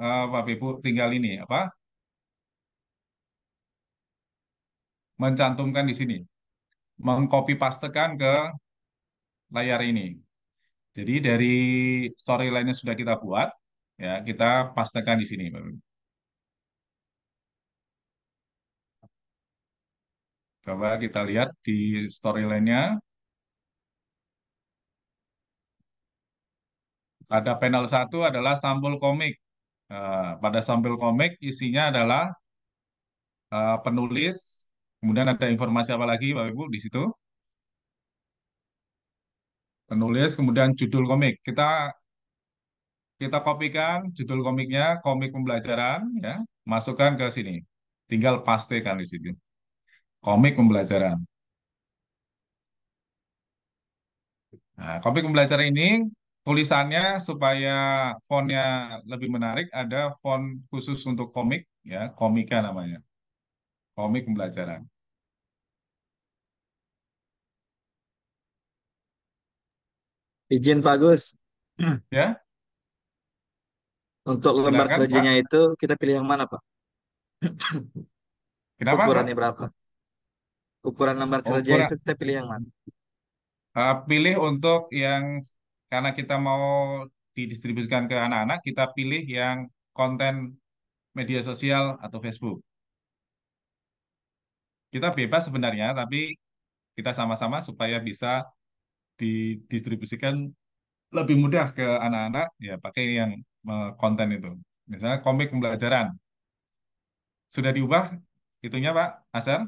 uh, Bapak Ibu tinggal ini apa? mencantumkan di sini. Mengcopy pastekan ke layar ini. Jadi dari storyline-nya sudah kita buat, ya kita pastekan di sini. Coba kita lihat di storyline-nya. Ada panel satu adalah sampul komik. Nah, pada sampul komik isinya adalah eh, penulis, Kemudian ada informasi apa lagi Bapak Ibu di situ? Penulis, kemudian judul komik. Kita kita kopikan judul komiknya, komik pembelajaran, ya, masukkan ke sini. Tinggal pastikan di situ. Komik pembelajaran. Nah, komik pembelajaran ini tulisannya supaya fontnya lebih menarik ada font khusus untuk komik ya komika namanya komik pembelajaran. Izin Pak Gus. Ya. Untuk lembar kerjanya Pak. itu kita pilih yang mana Pak? Kenapa? Ukurannya Pak? berapa? Ukuran lembar Ukuran. itu kita pilih yang mana? Uh, pilih untuk yang karena kita mau didistribusikan ke anak-anak, kita pilih yang konten media sosial atau Facebook kita bebas sebenarnya, tapi kita sama-sama supaya bisa didistribusikan lebih mudah ke anak-anak, ya pakai yang konten itu. Misalnya komik pembelajaran. Sudah diubah itunya Pak Asar?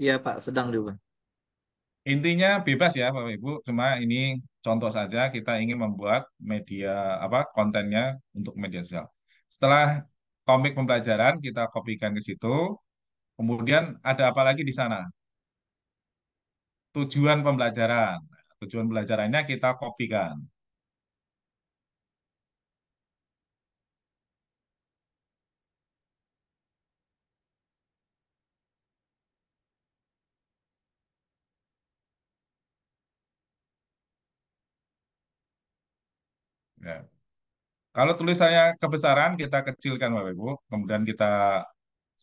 Iya Pak, sedang diubah. Intinya bebas ya Bapak Ibu, cuma ini contoh saja kita ingin membuat media apa kontennya untuk media sosial. Setelah komik pembelajaran kita kopikan ke situ, Kemudian ada apa lagi di sana? Tujuan pembelajaran. Tujuan pembelajarannya kita kopikan. Ya. Kalau tulisannya kebesaran, kita kecilkan Bapak Ibu. Kemudian kita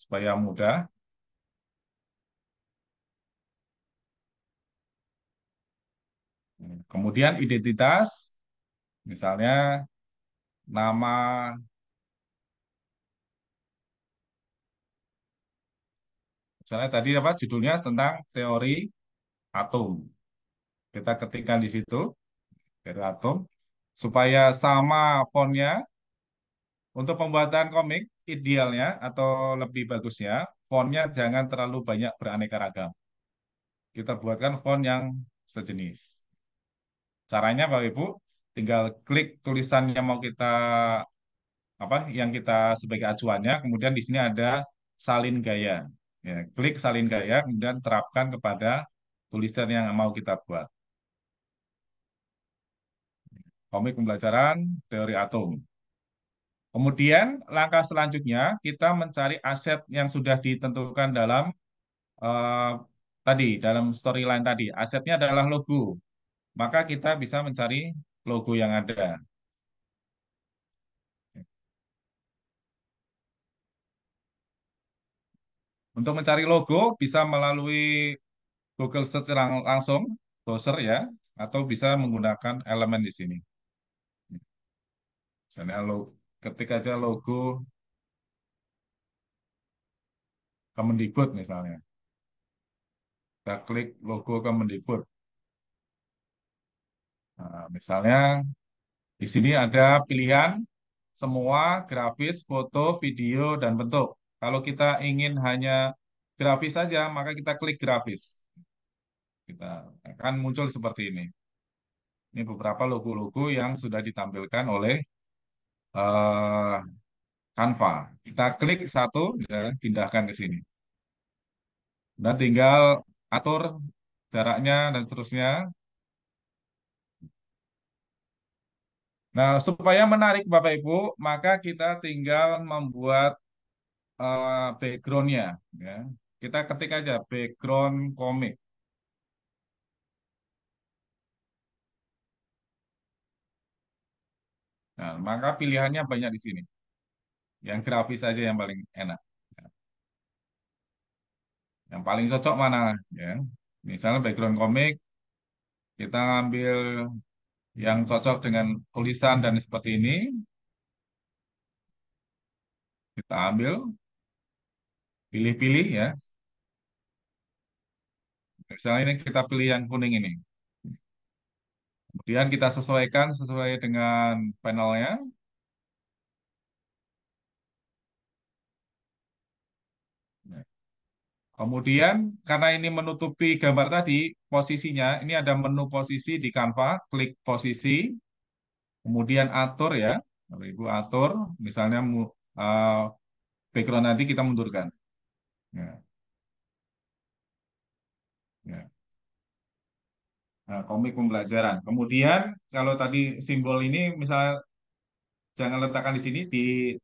supaya mudah. Kemudian identitas, misalnya nama misalnya tadi apa judulnya tentang teori atom. Kita ketikkan di situ teori atom supaya sama fontnya. Untuk pembuatan komik idealnya atau lebih bagusnya fontnya jangan terlalu banyak beraneka ragam. Kita buatkan font yang sejenis. Caranya Bapak Ibu tinggal klik tulisan yang mau kita apa yang kita sebagai acuannya, kemudian di sini ada salin gaya. Ya, klik salin gaya kemudian terapkan kepada tulisan yang mau kita buat. Komik pembelajaran teori atom. Kemudian langkah selanjutnya kita mencari aset yang sudah ditentukan dalam uh, tadi dalam storyline tadi. Asetnya adalah logo maka kita bisa mencari logo yang ada. Untuk mencari logo bisa melalui Google Search lang langsung, browser ya, atau bisa menggunakan elemen di sini. Misalnya lo ketik aja logo Kemendikbud misalnya. Kita klik logo Kemendikbud. Nah, misalnya di sini ada pilihan semua grafis, foto, video, dan bentuk. Kalau kita ingin hanya grafis saja, maka kita klik grafis. Kita akan muncul seperti ini. Ini beberapa logo-logo yang sudah ditampilkan oleh uh, Canva. Kita klik satu, ya, pindahkan ke sini. Dan tinggal atur jaraknya dan seterusnya Nah, supaya menarik Bapak Ibu, maka kita tinggal membuat uh, background-nya. Ya. Kita ketik aja background komik. Nah, maka pilihannya banyak di sini. Yang grafis saja yang paling enak. Ya. Yang paling cocok mana? Ya. Misalnya background komik, kita ambil yang cocok dengan tulisan dan seperti ini. Kita ambil, pilih-pilih ya. Misalnya ini kita pilih yang kuning ini. Kemudian kita sesuaikan sesuai dengan panelnya. Kemudian karena ini menutupi gambar tadi, posisinya ini ada menu posisi di Canva, klik posisi, kemudian atur ya, Bapak Ibu atur, misalnya eh, background nanti kita mundurkan. Ya. Ya. Nah, komik pembelajaran. Kemudian kalau tadi simbol ini misalnya jangan letakkan di sini, di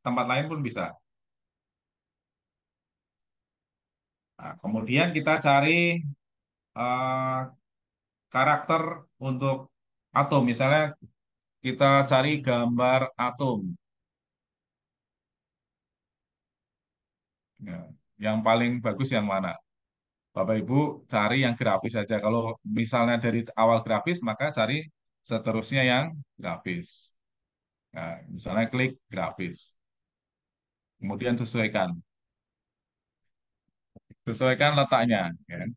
tempat lain pun bisa. Nah, kemudian kita cari uh, karakter untuk atom. Misalnya kita cari gambar atom. Ya, yang paling bagus yang mana? Bapak Ibu cari yang grafis saja. Kalau misalnya dari awal grafis, maka cari seterusnya yang grafis. Nah, misalnya klik grafis. Kemudian sesuaikan. Sesuaikan letaknya. Ya. Kan?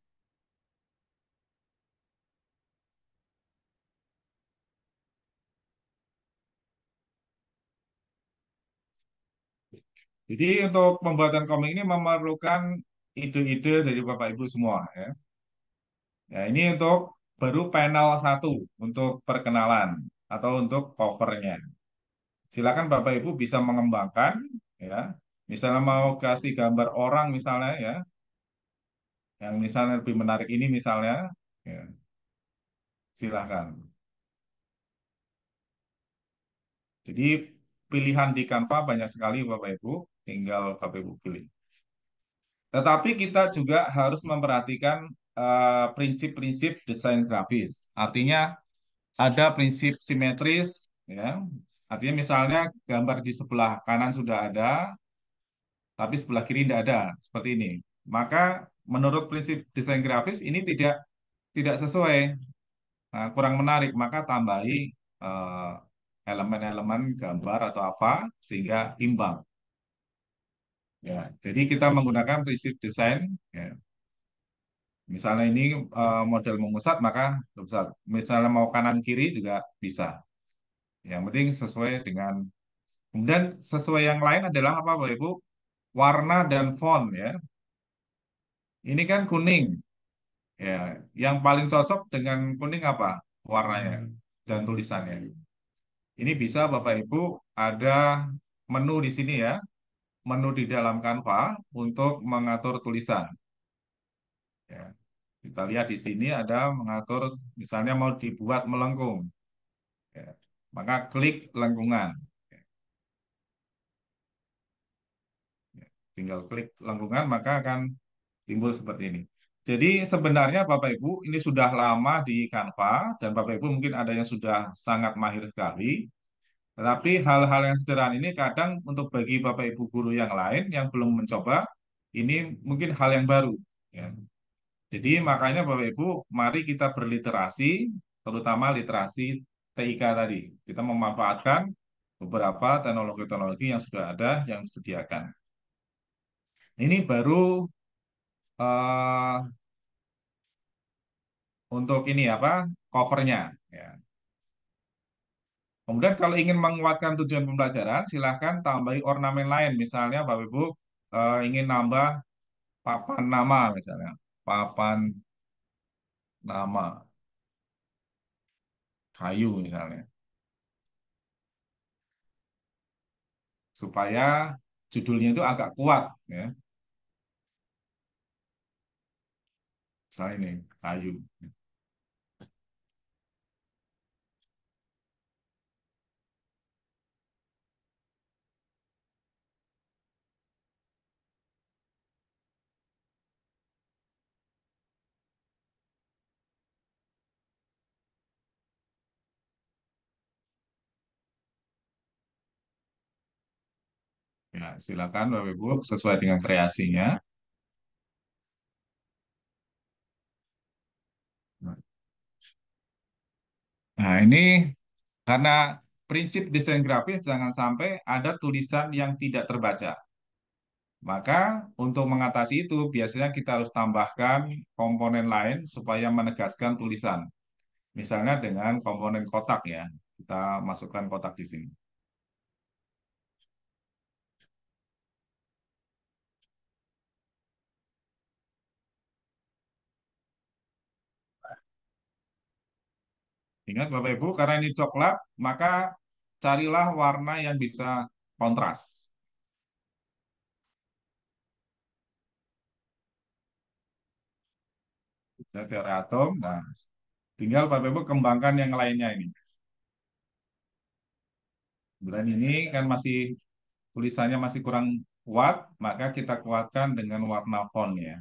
Jadi untuk pembuatan komik ini memerlukan ide-ide dari Bapak Ibu semua ya. Ya, ini untuk baru panel satu untuk perkenalan atau untuk covernya. Silakan Bapak Ibu bisa mengembangkan ya. Misalnya mau kasih gambar orang misalnya ya, yang misalnya lebih menarik ini misalnya ya, silahkan jadi pilihan di Canva banyak sekali Bapak Ibu tinggal Bapak Ibu pilih tetapi kita juga harus memperhatikan eh, prinsip-prinsip uh, desain grafis artinya ada prinsip simetris ya artinya misalnya gambar di sebelah kanan sudah ada tapi sebelah kiri tidak ada seperti ini maka menurut prinsip desain grafis ini tidak tidak sesuai, nah, kurang menarik, maka tambahi eh, elemen-elemen uh, gambar atau apa sehingga imbang. Ya, jadi kita menggunakan prinsip desain. Ya. Misalnya ini uh, model mengusat, maka besar. Misalnya mau kanan kiri juga bisa. Yang penting sesuai dengan. Kemudian sesuai yang lain adalah apa, Bapak Ibu? Warna dan font ya. Ini kan kuning. Ya, yang paling cocok dengan kuning apa warnanya dan tulisannya? Ini bisa Bapak Ibu ada menu di sini ya, menu di dalam Canva untuk mengatur tulisan. Ya. Kita lihat di sini ada mengatur, misalnya mau dibuat melengkung. Ya. Maka klik lengkungan. Ya. Ya, tinggal klik lengkungan maka akan timbul seperti ini. Jadi sebenarnya Bapak Ibu ini sudah lama di Canva dan Bapak Ibu mungkin ada yang sudah sangat mahir sekali. Tetapi hal-hal yang sederhana ini kadang untuk bagi Bapak Ibu guru yang lain yang belum mencoba ini mungkin hal yang baru. Ya. Jadi makanya Bapak Ibu mari kita berliterasi terutama literasi TIK tadi. Kita memanfaatkan beberapa teknologi-teknologi yang sudah ada yang disediakan. Ini baru uh, untuk ini apa covernya ya. Kemudian kalau ingin menguatkan tujuan pembelajaran, silahkan tambahi ornamen lain. Misalnya Bapak Ibu uh, ingin nambah papan nama misalnya. Papan nama kayu misalnya. Supaya judulnya itu agak kuat ya signing kayu. Ya, silakan Bapak Ibu sesuai dengan kreasinya. Nah, ini karena prinsip desain grafis jangan sampai ada tulisan yang tidak terbaca. Maka untuk mengatasi itu biasanya kita harus tambahkan komponen lain supaya menegaskan tulisan. Misalnya dengan komponen kotak ya. Kita masukkan kotak di sini. Ingat Bapak Ibu, karena ini coklat, maka carilah warna yang bisa kontras. Saya teori atom. Nah, tinggal Bapak Ibu kembangkan yang lainnya ini. Bulan ini kan masih tulisannya masih kurang kuat, maka kita kuatkan dengan warna font ya.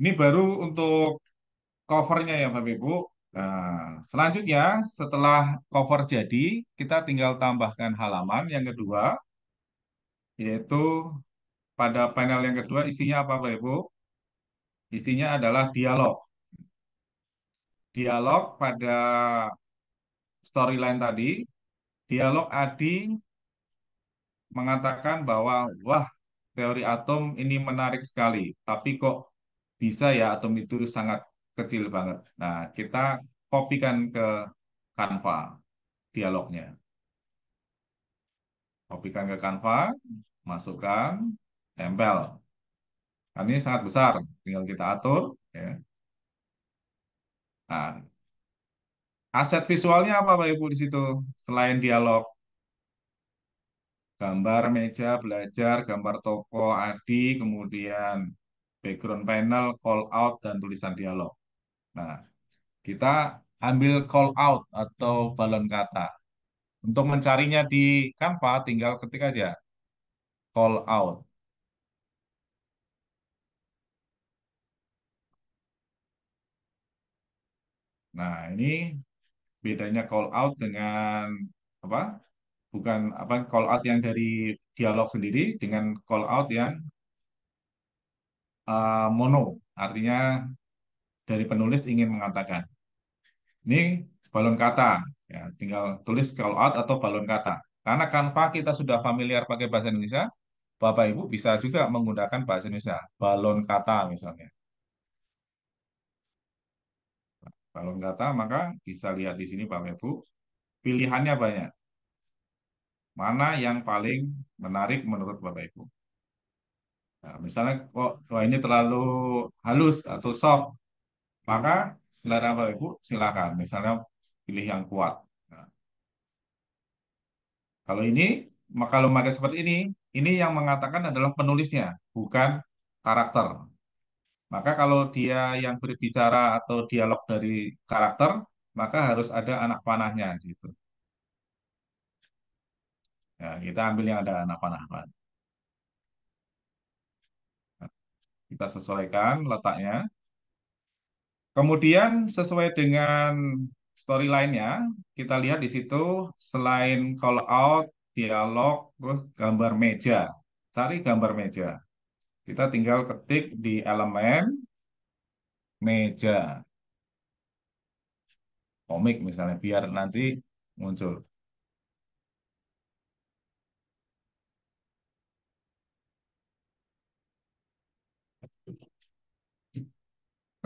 Ini baru untuk covernya ya Bapak Ibu. Nah, selanjutnya setelah cover jadi, kita tinggal tambahkan halaman yang kedua, yaitu pada panel yang kedua isinya apa Bapak Ibu? Isinya adalah dialog. Dialog pada storyline tadi, dialog Adi mengatakan bahwa, wah teori atom ini menarik sekali, tapi kok bisa ya atom itu sangat kecil banget. Nah, kita kopikan ke Canva dialognya. Kopikan ke Canva, masukkan, tempel. Kami nah, ini sangat besar, tinggal kita atur. Ya. Nah, aset visualnya apa Pak Ibu di situ selain dialog? Gambar meja belajar, gambar toko Adi, kemudian background panel, call out, dan tulisan dialog. Nah, kita ambil call out atau balon kata. Untuk mencarinya di Canva, tinggal ketik aja call out. Nah, ini bedanya call out dengan apa? Bukan apa call out yang dari dialog sendiri dengan call out yang uh, mono, artinya dari penulis ingin mengatakan. Ini balon kata, ya, tinggal tulis call out atau balon kata. Karena kanva kita sudah familiar pakai bahasa Indonesia, Bapak Ibu bisa juga menggunakan bahasa Indonesia, balon kata misalnya. Balon kata, maka bisa lihat di sini Bapak Ibu, pilihannya banyak. Mana yang paling menarik menurut Bapak Ibu? Nah, misalnya kok wah ini terlalu halus atau soft, maka selera Bapak Ibu silakan. Misalnya pilih yang kuat. Nah, kalau ini, maka kalau memakai seperti ini, ini yang mengatakan adalah penulisnya, bukan karakter. Maka kalau dia yang berbicara atau dialog dari karakter, maka harus ada anak panahnya gitu. Ya, kita ambil yang ada anak panah. -panah. Kita sesuaikan letaknya. Kemudian sesuai dengan storyline-nya, kita lihat di situ selain call out, dialog, terus gambar meja. Cari gambar meja. Kita tinggal ketik di elemen meja. Komik misalnya, biar nanti muncul.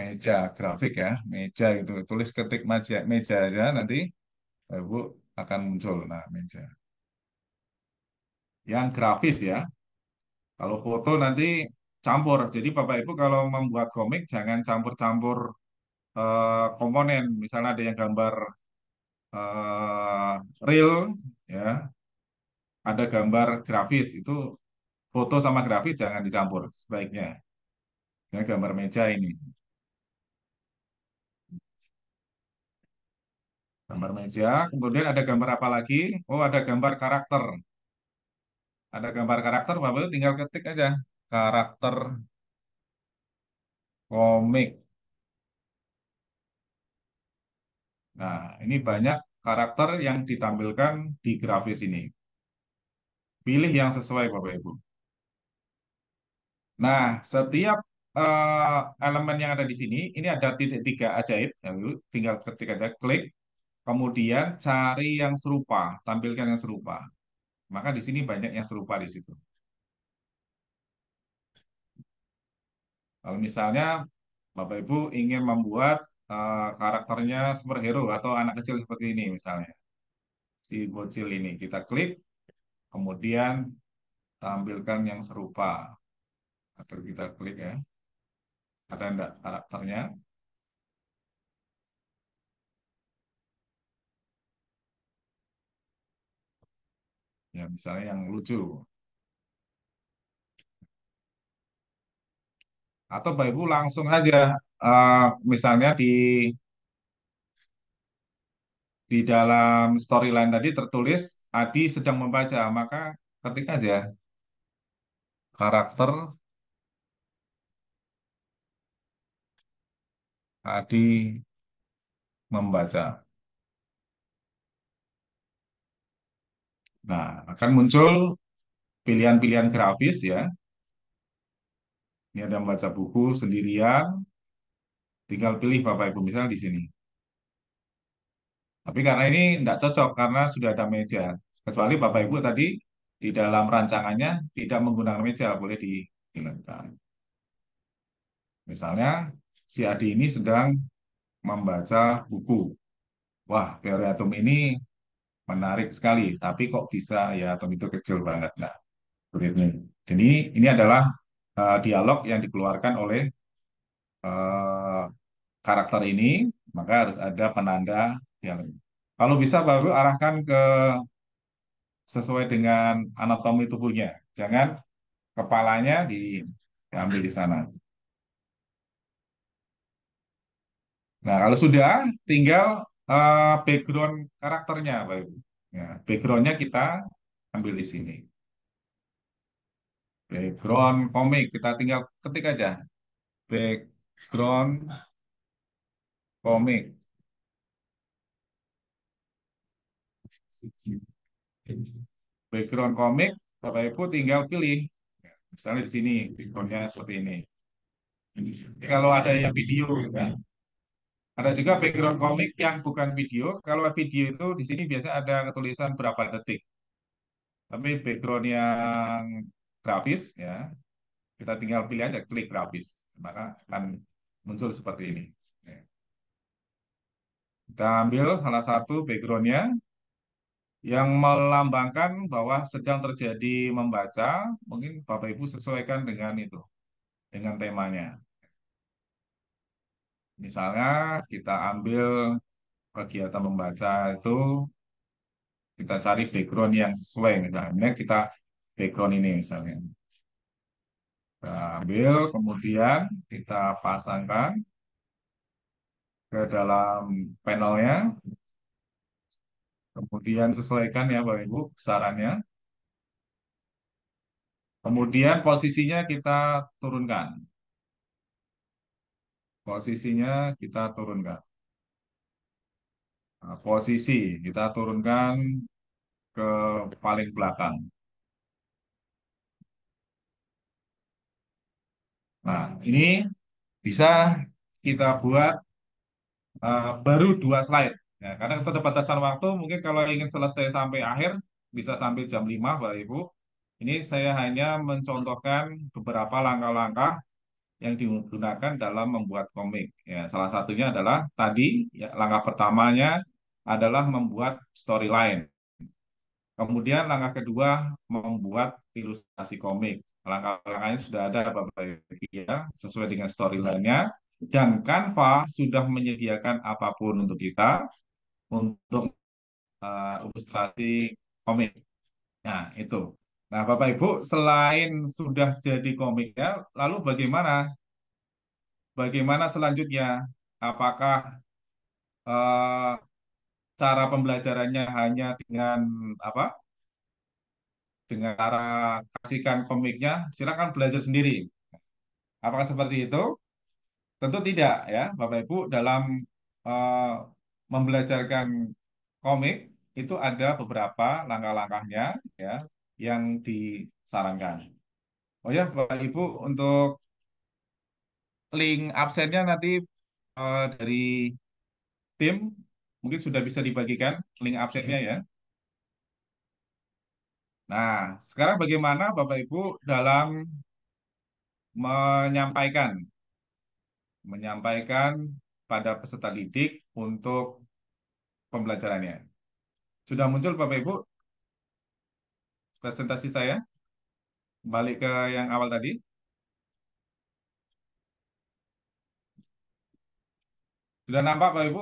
meja grafik ya meja itu tulis ketik meja meja aja nanti ibu eh, akan muncul nah meja yang grafis ya kalau foto nanti campur jadi bapak ibu kalau membuat komik jangan campur-campur uh, komponen misalnya ada yang gambar uh, eh, real ya ada gambar grafis itu foto sama grafis jangan dicampur sebaiknya. ya, gambar meja ini. Gambar meja. Kemudian ada gambar apa lagi? Oh, ada gambar karakter. Ada gambar karakter, Bapak tinggal ketik aja. Karakter komik. Nah, ini banyak karakter yang ditampilkan di grafis ini. Pilih yang sesuai, Bapak-Ibu. Nah, setiap uh, elemen yang ada di sini, ini ada titik tiga ajaib. Lalu tinggal ketik ada klik. Kemudian cari yang serupa, tampilkan yang serupa. Maka di sini banyak yang serupa di situ. Kalau misalnya Bapak Ibu ingin membuat uh, karakternya superhero atau anak kecil seperti ini misalnya. Si bocil ini kita klik, kemudian tampilkan yang serupa. Atau kita klik ya. Ada enggak karakternya? ya misalnya yang lucu atau Bapak Ibu langsung aja uh, misalnya di di dalam storyline tadi tertulis Adi sedang membaca maka ketik aja karakter Adi membaca Nah, akan muncul pilihan-pilihan grafis ya. Ini ada membaca buku sendirian, tinggal pilih Bapak Ibu misalnya di sini. Tapi karena ini tidak cocok karena sudah ada meja. Kecuali Bapak Ibu tadi di dalam rancangannya tidak menggunakan meja, boleh dihilangkan. Misalnya si Adi ini sedang membaca buku. Wah, teori atom ini menarik sekali, tapi kok bisa ya Tom itu kecil banget lah guritnya. Jadi ini adalah uh, dialog yang dikeluarkan oleh uh, karakter ini, maka harus ada penanda yang kalau bisa baru arahkan ke sesuai dengan anatomi tubuhnya. Jangan kepalanya di, diambil di sana. Nah, kalau sudah tinggal uh, background karakternya Pak Ibu. Ya, backgroundnya kita ambil di sini. Background komik kita tinggal ketik aja. Background komik. Background komik, Bapak Ibu tinggal pilih. Ya, misalnya di sini backgroundnya seperti ini. Kalau ada yang video, kan? Ada juga background komik yang bukan video. Kalau video itu di sini biasa ada tulisan berapa detik. Tapi background yang grafis ya, kita tinggal pilih aja klik grafis. Maka akan muncul seperti ini. Ya. Kita ambil salah satu backgroundnya yang melambangkan bahwa sedang terjadi membaca. Mungkin Bapak Ibu sesuaikan dengan itu, dengan temanya. Misalnya kita ambil kegiatan membaca itu kita cari background yang sesuai misalnya kita background ini misalnya kita ambil kemudian kita pasangkan ke dalam panelnya kemudian sesuaikan ya Bapak Ibu besarannya kemudian posisinya kita turunkan posisinya kita turunkan. Nah, posisi kita turunkan ke paling belakang. Nah, ini bisa kita buat uh, baru dua slide. Ya, karena batasan waktu, mungkin kalau ingin selesai sampai akhir, bisa sampai jam 5, Bapak-Ibu. Ini saya hanya mencontohkan beberapa langkah-langkah yang digunakan dalam membuat komik. Ya, salah satunya adalah tadi ya, langkah pertamanya adalah membuat storyline. Kemudian langkah kedua membuat ilustrasi komik. Langkah-langkahnya sudah ada Bapak Ibu ya, sesuai dengan storyline-nya. Dan Canva sudah menyediakan apapun untuk kita untuk uh, ilustrasi komik. Nah, itu. Nah, Bapak Ibu, selain sudah jadi komiknya, lalu bagaimana? Bagaimana selanjutnya? Apakah uh, cara pembelajarannya hanya dengan apa? Dengan cara kasihkan komiknya, silakan belajar sendiri. Apakah seperti itu? Tentu tidak ya, Bapak Ibu. Dalam uh, membelajarkan komik itu ada beberapa langkah-langkahnya ya yang disarankan. Oh ya, Bapak Ibu, untuk link absennya nanti uh, dari tim mungkin sudah bisa dibagikan link absennya ya. Nah, sekarang bagaimana Bapak Ibu dalam menyampaikan menyampaikan pada peserta didik untuk pembelajarannya. Sudah muncul Bapak Ibu presentasi saya. Balik ke yang awal tadi. Sudah nampak Pak Ibu?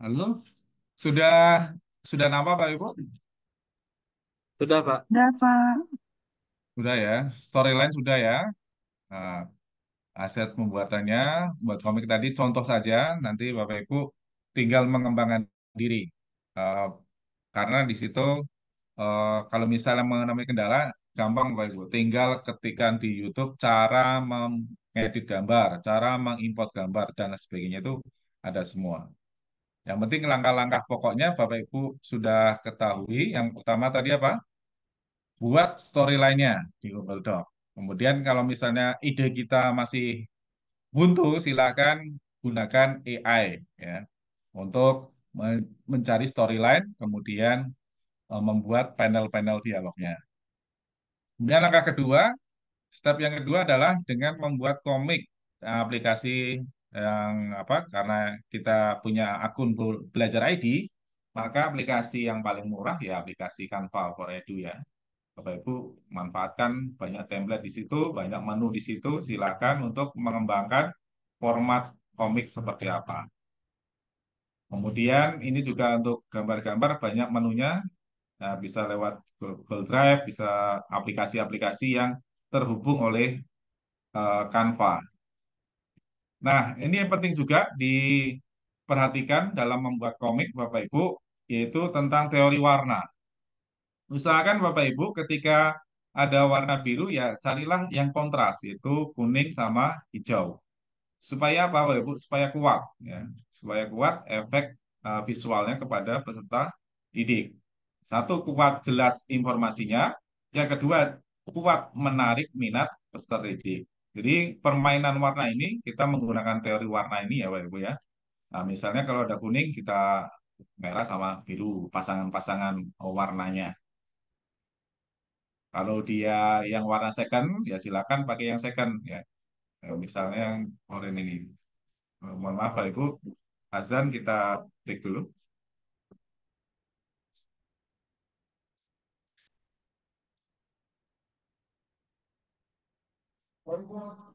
Halo, sudah sudah nama Pak Wipo? Sudah Pak. Sudah Pak. Sudah ya, storyline sudah ya. Nah, aset pembuatannya, buat komik tadi contoh saja, nanti Bapak Ibu tinggal mengembangkan diri. Uh, karena di situ uh, kalau misalnya mengenai kendala, gampang Bapak Ibu. Tinggal ketikan di YouTube cara mengedit gambar, cara mengimport gambar, dan sebagainya itu ada semua. Yang penting langkah-langkah pokoknya Bapak Ibu sudah ketahui. Yang pertama tadi apa? Buat storyline-nya di Google Doc. Kemudian kalau misalnya ide kita masih buntu, silakan gunakan AI ya untuk mencari storyline, kemudian eh, membuat panel-panel dialognya. Kemudian langkah kedua, step yang kedua adalah dengan membuat komik aplikasi yang apa karena kita punya akun belajar ID maka aplikasi yang paling murah ya aplikasi Canva for Edu ya Bapak Ibu manfaatkan banyak template di situ banyak menu di situ silakan untuk mengembangkan format komik seperti apa kemudian ini juga untuk gambar-gambar banyak menunya nah, bisa lewat Google Drive bisa aplikasi-aplikasi yang terhubung oleh eh, Canva Nah, ini yang penting juga diperhatikan dalam membuat komik Bapak Ibu, yaitu tentang teori warna. Usahakan Bapak Ibu ketika ada warna biru ya carilah yang kontras, yaitu kuning sama hijau. Supaya apa Bapak Ibu? Supaya kuat. Ya. Supaya kuat efek uh, visualnya kepada peserta didik. Satu, kuat jelas informasinya. Yang kedua, kuat menarik minat peserta didik. Jadi permainan warna ini kita menggunakan teori warna ini ya Pak Ibu ya. Nah, misalnya kalau ada kuning kita merah sama biru pasangan-pasangan warnanya. Kalau dia yang warna second ya silakan pakai yang second ya. Misalnya yang orange ini. Eh, mohon maaf Pak Ibu, azan kita break dulu. Oh,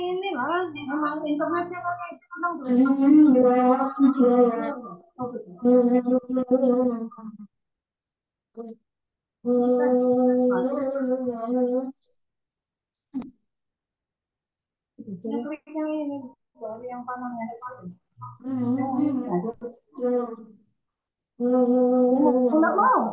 ini lah emang hmm. internetnya itu hmm. iya. hmm. iya. yang ini yang mau.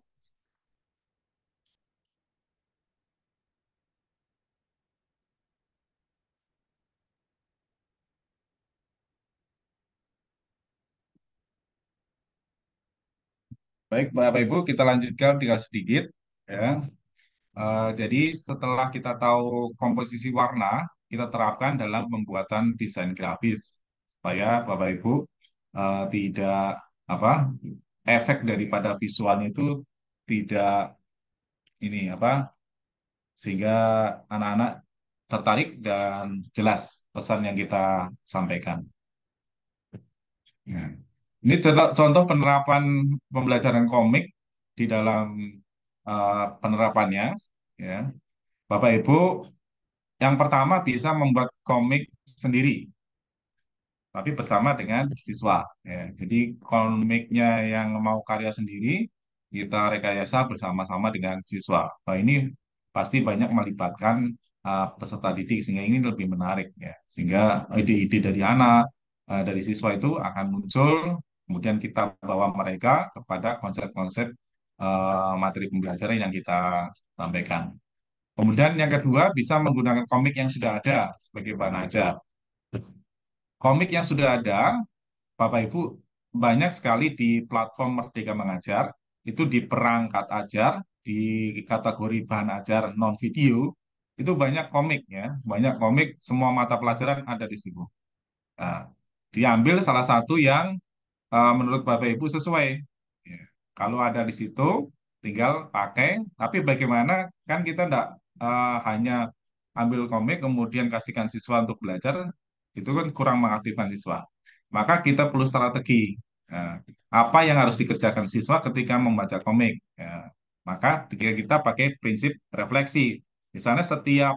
Baik, Bapak Ibu, kita lanjutkan tinggal sedikit. Ya. Uh, jadi setelah kita tahu komposisi warna, kita terapkan dalam pembuatan desain grafis supaya Bapak Ibu uh, tidak apa efek daripada visualnya itu tidak ini apa sehingga anak-anak tertarik dan jelas pesan yang kita sampaikan. Ya. Ini contoh penerapan pembelajaran komik di dalam uh, penerapannya. Ya. Bapak Ibu, yang pertama bisa membuat komik sendiri, tapi bersama dengan siswa. Ya. Jadi komiknya yang mau karya sendiri, kita rekayasa bersama-sama dengan siswa. Nah, ini pasti banyak melibatkan uh, peserta didik, sehingga ini lebih menarik. ya Sehingga ide-ide dari anak, eh, dari siswa itu akan muncul kemudian kita bawa mereka kepada konsep-konsep uh, materi pembelajaran yang kita sampaikan. Kemudian yang kedua bisa menggunakan komik yang sudah ada sebagai bahan ajar. Komik yang sudah ada, Bapak Ibu banyak sekali di platform Merdeka Mengajar itu di perangkat ajar di kategori bahan ajar non video itu banyak komik ya, banyak komik semua mata pelajaran ada di situ. Nah, diambil salah satu yang Eh, menurut Bapak Ibu sesuai. Ya. Kalau ada di situ, tinggal pakai. Tapi bagaimana kan kita tidak uh, eh, hanya ambil komik kemudian kasihkan siswa untuk belajar, itu kan kurang mengaktifkan siswa. Maka kita perlu strategi. Ya. apa yang harus dikerjakan siswa ketika membaca komik? Ya. Maka ketika kita pakai prinsip refleksi. Misalnya setiap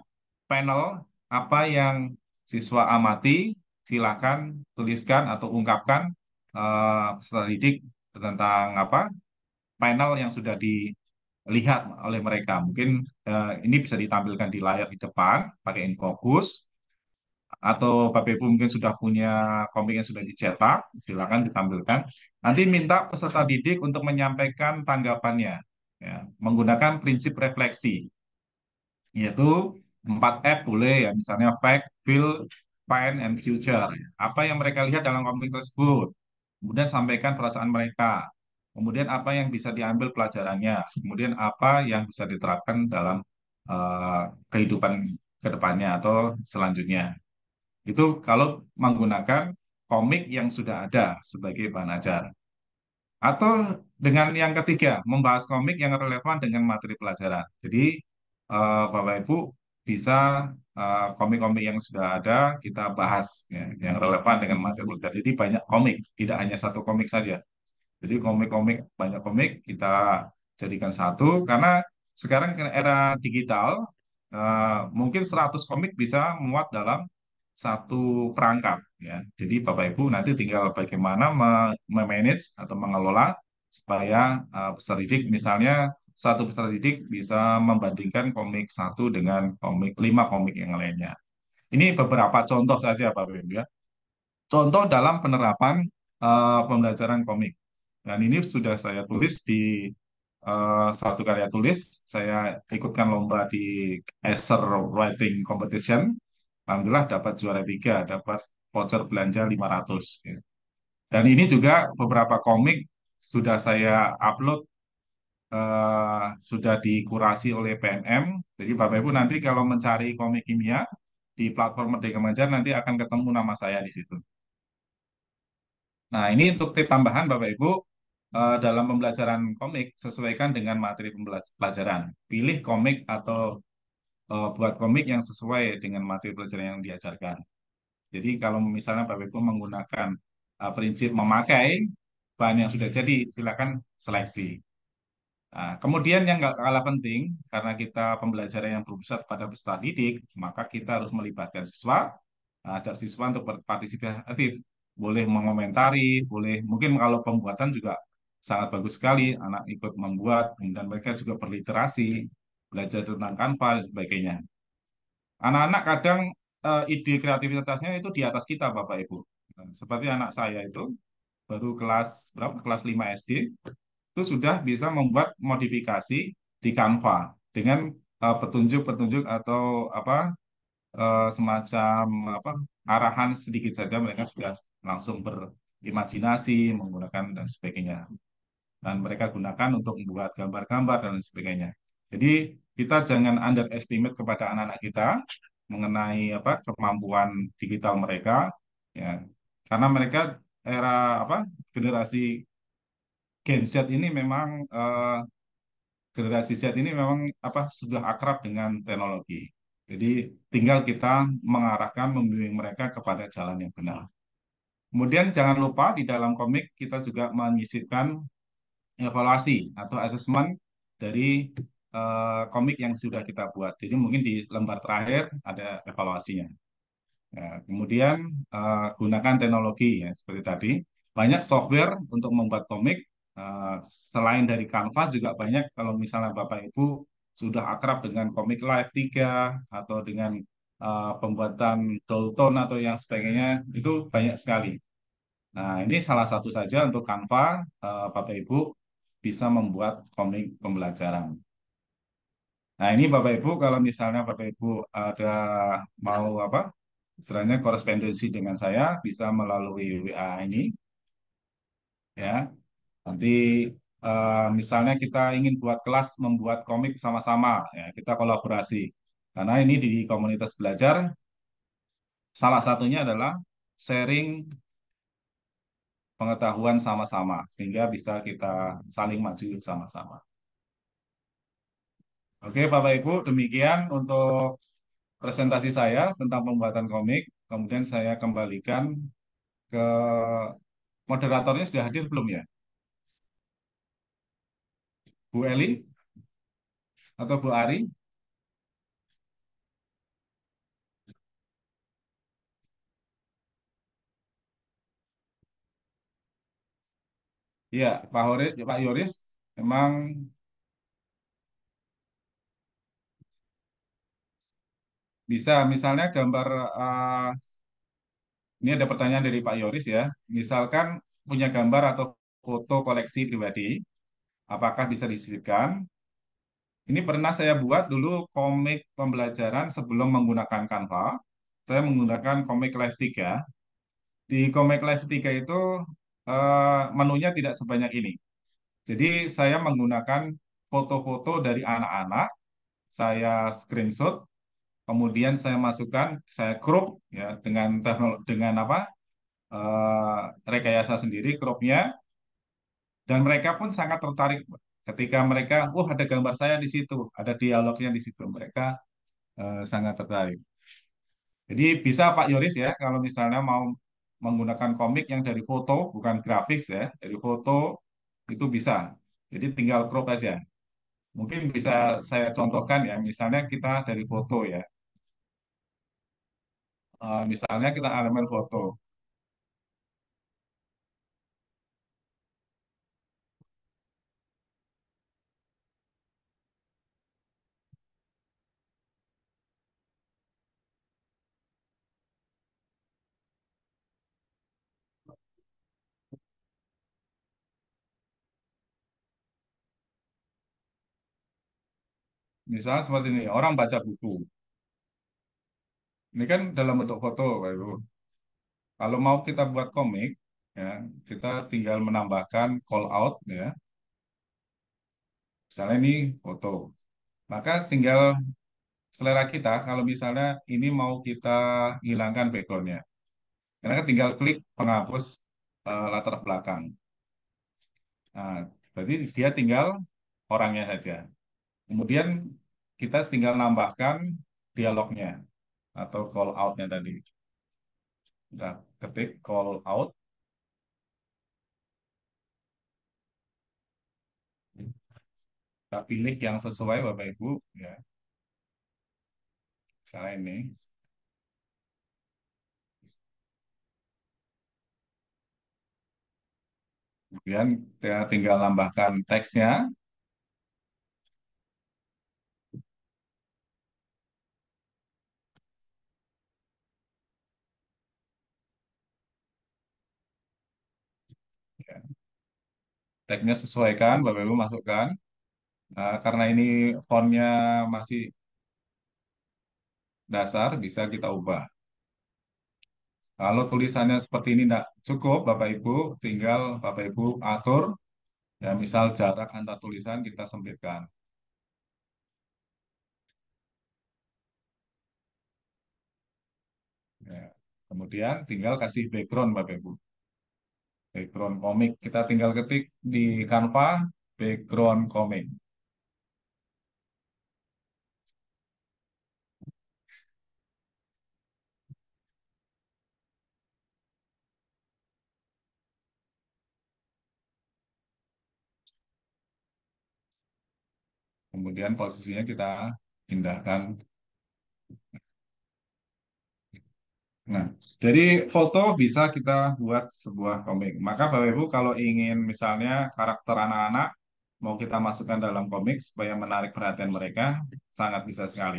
panel apa yang siswa amati, silakan tuliskan atau ungkapkan uh, peserta didik tentang apa final yang sudah dilihat oleh mereka. Mungkin uh, ini bisa ditampilkan di layar di depan pakai infocus atau Bapak Ibu mungkin sudah punya komik yang sudah dicetak, silakan ditampilkan. Nanti minta peserta didik untuk menyampaikan tanggapannya ya, menggunakan prinsip refleksi yaitu 4F boleh ya, misalnya fact, feel, find, and future. Apa yang mereka lihat dalam komik tersebut? kemudian sampaikan perasaan mereka, kemudian apa yang bisa diambil pelajarannya, kemudian apa yang bisa diterapkan dalam uh, kehidupan kedepannya atau selanjutnya. Itu kalau menggunakan komik yang sudah ada sebagai bahan ajar. Atau dengan yang ketiga, membahas komik yang relevan dengan materi pelajaran. Jadi, uh, eh, Bapak-Ibu bisa Eh, komik-komik uh, yang sudah ada kita bahas ya, yang relevan dengan materi Jadi banyak komik, tidak hanya satu komik saja. Jadi komik-komik banyak komik kita jadikan satu karena sekarang era digital uh, mungkin 100 komik bisa muat dalam satu perangkap ya. Jadi Bapak Ibu nanti tinggal bagaimana memanage atau mengelola supaya uh, peserta didik misalnya satu peserta didik bisa membandingkan komik satu dengan komik lima komik yang lainnya. Ini beberapa contoh saja Pak Bim ya. Contoh dalam penerapan uh, pembelajaran komik. Dan ini sudah saya tulis di uh, satu karya tulis. Saya ikutkan lomba di Acer Writing Competition. Alhamdulillah dapat juara tiga, dapat voucher belanja 500. ratus. Ya. Dan ini juga beberapa komik sudah saya upload Eh, sudah dikurasi oleh PNM. Jadi Bapak Ibu nanti kalau mencari komik kimia di platform Merdeka Mengajar nanti akan ketemu nama saya di situ. Nah, ini untuk tip tambahan Bapak Ibu uh, dalam pembelajaran komik sesuaikan dengan materi pembelajaran. Pilih komik atau uh, buat komik yang sesuai dengan materi pelajaran yang diajarkan. Jadi kalau misalnya Bapak Ibu menggunakan uh, prinsip memakai bahan yang sudah jadi, silakan seleksi. Nah, kemudian yang nggak kalah penting, karena kita pembelajaran yang berpusat pada peserta didik, maka kita harus melibatkan siswa, ajak siswa untuk berpartisipasi, boleh mengomentari, boleh mungkin kalau pembuatan juga sangat bagus sekali, anak ikut membuat, dan mereka juga berliterasi, belajar tentang kanva, dan sebagainya. Anak-anak kadang eh, ide kreativitasnya itu di atas kita, Bapak Ibu. Seperti anak saya itu baru kelas berapa? Kelas 5 SD, itu sudah bisa membuat modifikasi di Canva dengan eh, petunjuk-petunjuk uh, atau apa uh, semacam apa arahan sedikit saja mereka sudah langsung berimajinasi menggunakan dan sebagainya dan mereka gunakan untuk membuat gambar-gambar dan sebagainya. Jadi kita jangan underestimate kepada anak-anak kita mengenai apa kemampuan digital mereka ya karena mereka era apa generasi Gen Z ini memang uh, generasi Z ini memang apa sudah akrab dengan teknologi. Jadi tinggal kita mengarahkan membimbing mereka kepada jalan yang benar. Kemudian jangan lupa di dalam komik kita juga menyisipkan evaluasi atau asesmen dari uh, komik yang sudah kita buat. Jadi mungkin di lembar terakhir ada evaluasinya. Ya, kemudian uh, gunakan teknologi ya seperti tadi. Banyak software untuk membuat komik, Eh, selain dari Canva juga banyak kalau misalnya Bapak Ibu sudah akrab dengan komik Live 3 atau dengan uh, pembuatan Dolton atau yang sebagainya itu banyak sekali. Nah, ini salah satu saja untuk Canva uh, Bapak Ibu bisa membuat komik pembelajaran. Nah, ini Bapak Ibu kalau misalnya Bapak Ibu ada mau apa? Istilahnya korespondensi dengan saya bisa melalui WA ini. Ya, Nanti uh, misalnya kita ingin buat kelas membuat komik sama-sama, ya, kita kolaborasi. Karena ini di komunitas belajar, salah satunya adalah sharing pengetahuan sama-sama, sehingga bisa kita saling maju sama-sama. Oke, Bapak-Ibu, demikian untuk presentasi saya tentang pembuatan komik. Kemudian saya kembalikan ke moderatornya sudah hadir belum ya? Bu Eli atau Bu Ari? Iya, Pak Horis, Pak Yoris, memang bisa misalnya gambar uh, ini ada pertanyaan dari Pak Yoris ya. Misalkan punya gambar atau foto koleksi pribadi, apakah bisa disisipkan. Ini pernah saya buat dulu komik pembelajaran sebelum menggunakan Canva. Saya menggunakan komik Live 3. Di komik Live 3 itu eh, menunya tidak sebanyak ini. Jadi saya menggunakan foto-foto dari anak-anak, saya screenshot, kemudian saya masukkan, saya crop ya dengan teknologi dengan apa? uh, rekayasa sendiri cropnya dan mereka pun sangat tertarik ketika mereka wah ada gambar saya di situ ada dialognya di situ mereka eh, sangat tertarik jadi bisa Pak Yoris ya kalau misalnya mau menggunakan komik yang dari foto bukan grafis ya dari foto itu bisa jadi tinggal crop aja mungkin bisa saya contohkan ya misalnya kita dari foto ya Uh, misalnya kita elemen foto. Misalnya seperti ini, orang baca buku. Ini kan dalam bentuk foto, Pak Ibu. Kalau mau kita buat komik, ya kita tinggal menambahkan call out, ya. Misalnya ini foto. Maka tinggal selera kita, kalau misalnya ini mau kita hilangkan backgroundnya. Karena tinggal klik penghapus uh, latar belakang. Nah, berarti dia tinggal orangnya saja. Kemudian kita tinggal nambahkan dialognya atau call outnya tadi. Kita ketik call out. Kita pilih yang sesuai Bapak Ibu ya. Misalnya ini. Kemudian kita tinggal nambahkan teksnya tag-nya sesuaikan, Bapak Ibu masukkan. Nah, karena ini fontnya masih dasar, bisa kita ubah. Kalau tulisannya seperti ini tidak cukup, Bapak Ibu, tinggal Bapak Ibu atur. Ya, misal jarak antar tulisan kita sempitkan. Ya. Kemudian tinggal kasih background Bapak Ibu background komik. Kita tinggal ketik di Canva background komik. Kemudian posisinya kita pindahkan Nah, dari foto bisa kita buat sebuah komik. Maka Bapak Ibu kalau ingin misalnya karakter anak-anak mau kita masukkan dalam komik supaya menarik perhatian mereka, sangat bisa sekali.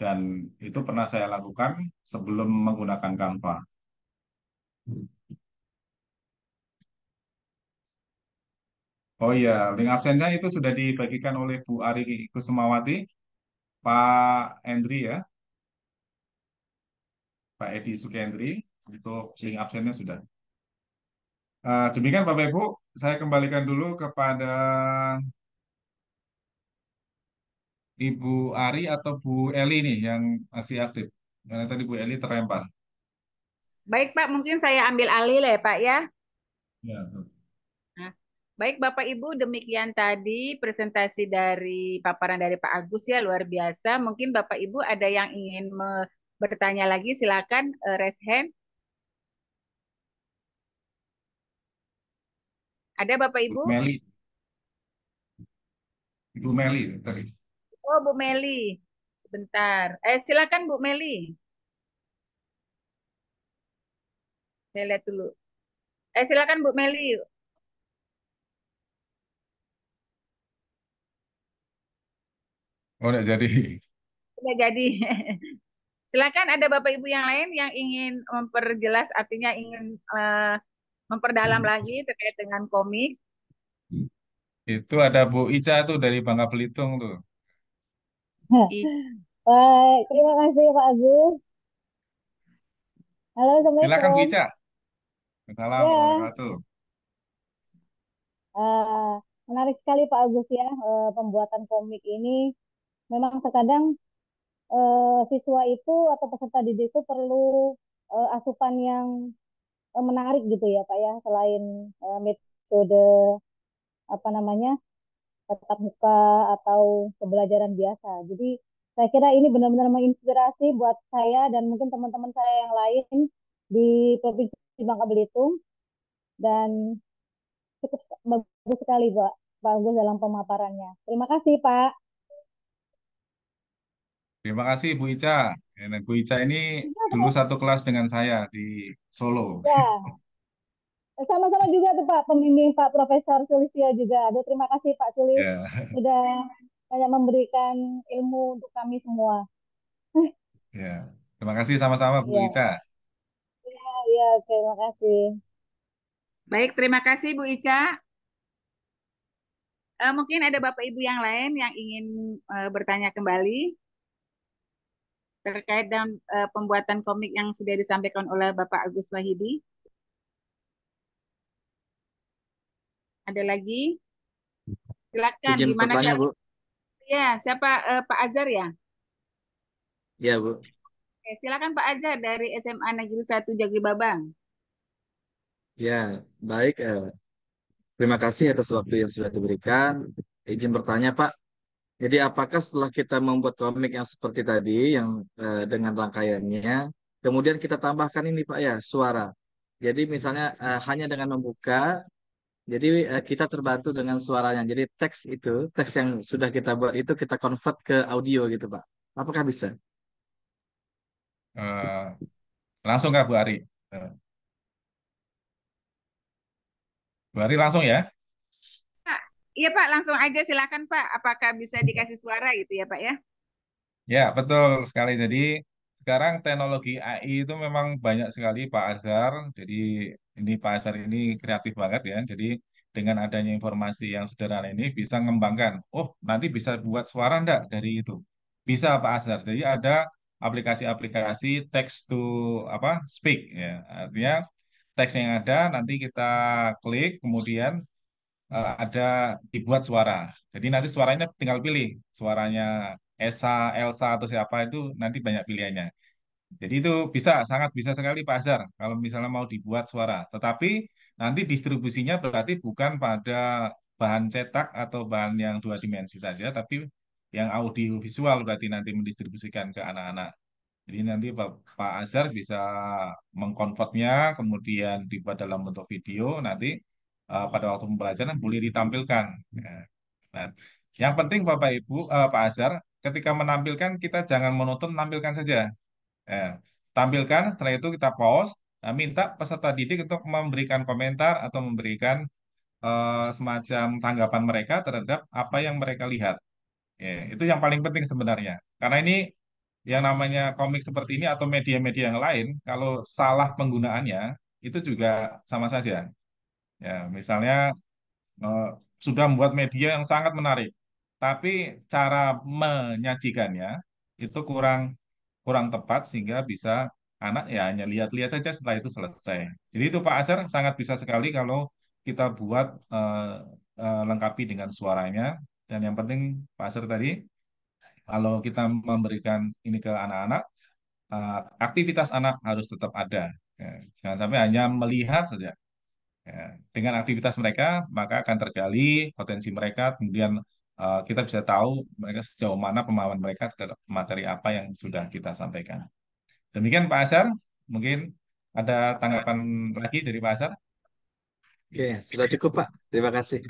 Dan itu pernah saya lakukan sebelum menggunakan Canva. Oh iya, link absennya itu sudah dibagikan oleh Bu Ari Kusumawati, Pak Endri ya, Pak Edi Sukendri untuk link absennya sudah. Uh, demikian Bapak Ibu, saya kembalikan dulu kepada Ibu Ari atau Bu Eli nih yang masih aktif. Karena tadi Bu Eli terlempar. Baik Pak, mungkin saya ambil alih lah ya Pak ya. Ya. Nah, baik Bapak Ibu, demikian tadi presentasi dari paparan dari Pak Agus ya luar biasa. Mungkin Bapak Ibu ada yang ingin me bertanya lagi silakan uh, raise hand. Ada Bapak Ibu? Meli. Ibu Meli tadi. Oh, Bu Meli. Sebentar. Eh, silakan Bu Meli. Saya lihat dulu. Eh, silakan Bu Meli. Oh, udah jadi. udah jadi. Silakan ada Bapak Ibu yang lain yang ingin memperjelas artinya ingin uh, memperdalam hmm. lagi terkait dengan komik. Itu ada Bu Ica tuh dari Bangka Belitung tuh. Uh, terima kasih Pak Agus. Halo, semuanya Silakan Bu Ica. Salam ya. uh, Menarik sekali Pak Agus ya uh, pembuatan komik ini. Memang terkadang eh, siswa itu atau peserta didik itu perlu eh, asupan yang eh, menarik gitu ya Pak ya selain eh, metode apa namanya tatap muka atau pembelajaran biasa. Jadi saya kira ini benar-benar menginspirasi buat saya dan mungkin teman-teman saya yang lain di Provinsi Bangka Belitung dan cukup bagus sekali Pak bagus dalam pemaparannya. Terima kasih Pak. Terima kasih Bu Ica. Eh, nah, Bu Ica ini dulu iya. satu kelas dengan saya di Solo. Ya, sama-sama juga tuh Pak pembimbing Pak Profesor Sulistio juga. Aduh, terima kasih Pak Sulis Ya. sudah banyak memberikan ilmu untuk kami semua. Ya. Terima kasih sama-sama Bu ya. Ica. iya, iya, terima kasih. Baik, terima kasih Bu Ica. Eh, mungkin ada Bapak Ibu yang lain yang ingin eh, bertanya kembali terkait dengan uh, pembuatan komik yang sudah disampaikan oleh Bapak Agus Wahidi? Ada lagi? Silakan. Izin bertanya, Bu. Ya, siapa uh, Pak Azhar ya? Ya, Bu. Oke, silakan Pak Azhar dari SMA Negeri 1 Babang. Ya, baik. Uh, terima kasih atas waktu yang sudah diberikan. Izin bertanya, Pak. Jadi apakah setelah kita membuat komik yang seperti tadi, yang uh, dengan rangkaiannya, kemudian kita tambahkan ini Pak ya, suara. Jadi misalnya uh, hanya dengan membuka, jadi uh, kita terbantu dengan suaranya. Jadi teks itu, teks yang sudah kita buat itu kita convert ke audio gitu Pak. Apakah bisa? Uh, langsung Kak Bu Ari. Bu Ari langsung ya. Iya Pak, langsung aja silakan Pak. Apakah bisa dikasih suara gitu ya Pak ya? Ya betul sekali. Jadi sekarang teknologi AI itu memang banyak sekali Pak Azhar. Jadi ini Pak Azhar ini kreatif banget ya. Jadi dengan adanya informasi yang sederhana ini bisa mengembangkan. Oh, nanti bisa buat suara enggak dari itu? Bisa Pak Azhar. Jadi ada aplikasi-aplikasi text to apa speak ya. Artinya teks yang ada nanti kita klik kemudian Eh, ada dibuat suara. Jadi nanti suaranya tinggal pilih suaranya Esa, Elsa atau siapa itu nanti banyak pilihannya. Jadi itu bisa sangat bisa sekali Pak Azhar kalau misalnya mau dibuat suara. Tetapi nanti distribusinya berarti bukan pada bahan cetak atau bahan yang dua dimensi saja, tapi yang audio visual berarti nanti mendistribusikan ke anak-anak. Jadi nanti Pak, Pak Azhar bisa mengkonvertnya, kemudian dibuat dalam bentuk video nanti Eh, pada waktu pembelajaran boleh ditampilkan. Ya. Nah, yang penting Bapak Ibu, uh, Pak Azhar, ketika menampilkan kita jangan menonton, tampilkan saja. Eh, tampilkan, setelah itu kita pause, nah, minta peserta didik untuk memberikan komentar atau memberikan uh, semacam tanggapan mereka terhadap apa yang mereka lihat. Ya, itu yang paling penting sebenarnya. Karena ini yang namanya komik seperti ini atau media-media yang lain, kalau salah penggunaannya, itu juga sama saja. Ya, misalnya eh, sudah membuat media yang sangat menarik, tapi cara menyajikannya itu kurang kurang tepat sehingga bisa anak ya hanya lihat-lihat saja setelah itu selesai. Jadi itu Pak Azhar sangat bisa sekali kalau kita buat eh, eh, lengkapi dengan suaranya dan yang penting Pak Azhar tadi kalau kita memberikan ini ke anak-anak, eh, aktivitas anak harus tetap ada. Ya, jangan sampai hanya melihat saja. Ya, dengan aktivitas mereka, maka akan tergali potensi mereka, kemudian uh, kita bisa tahu mereka sejauh mana pemahaman mereka terhadap materi apa yang sudah kita sampaikan. Demikian Pak Asar, mungkin ada tanggapan lagi dari Pak Asar? Oke, sudah cukup Pak. Terima kasih.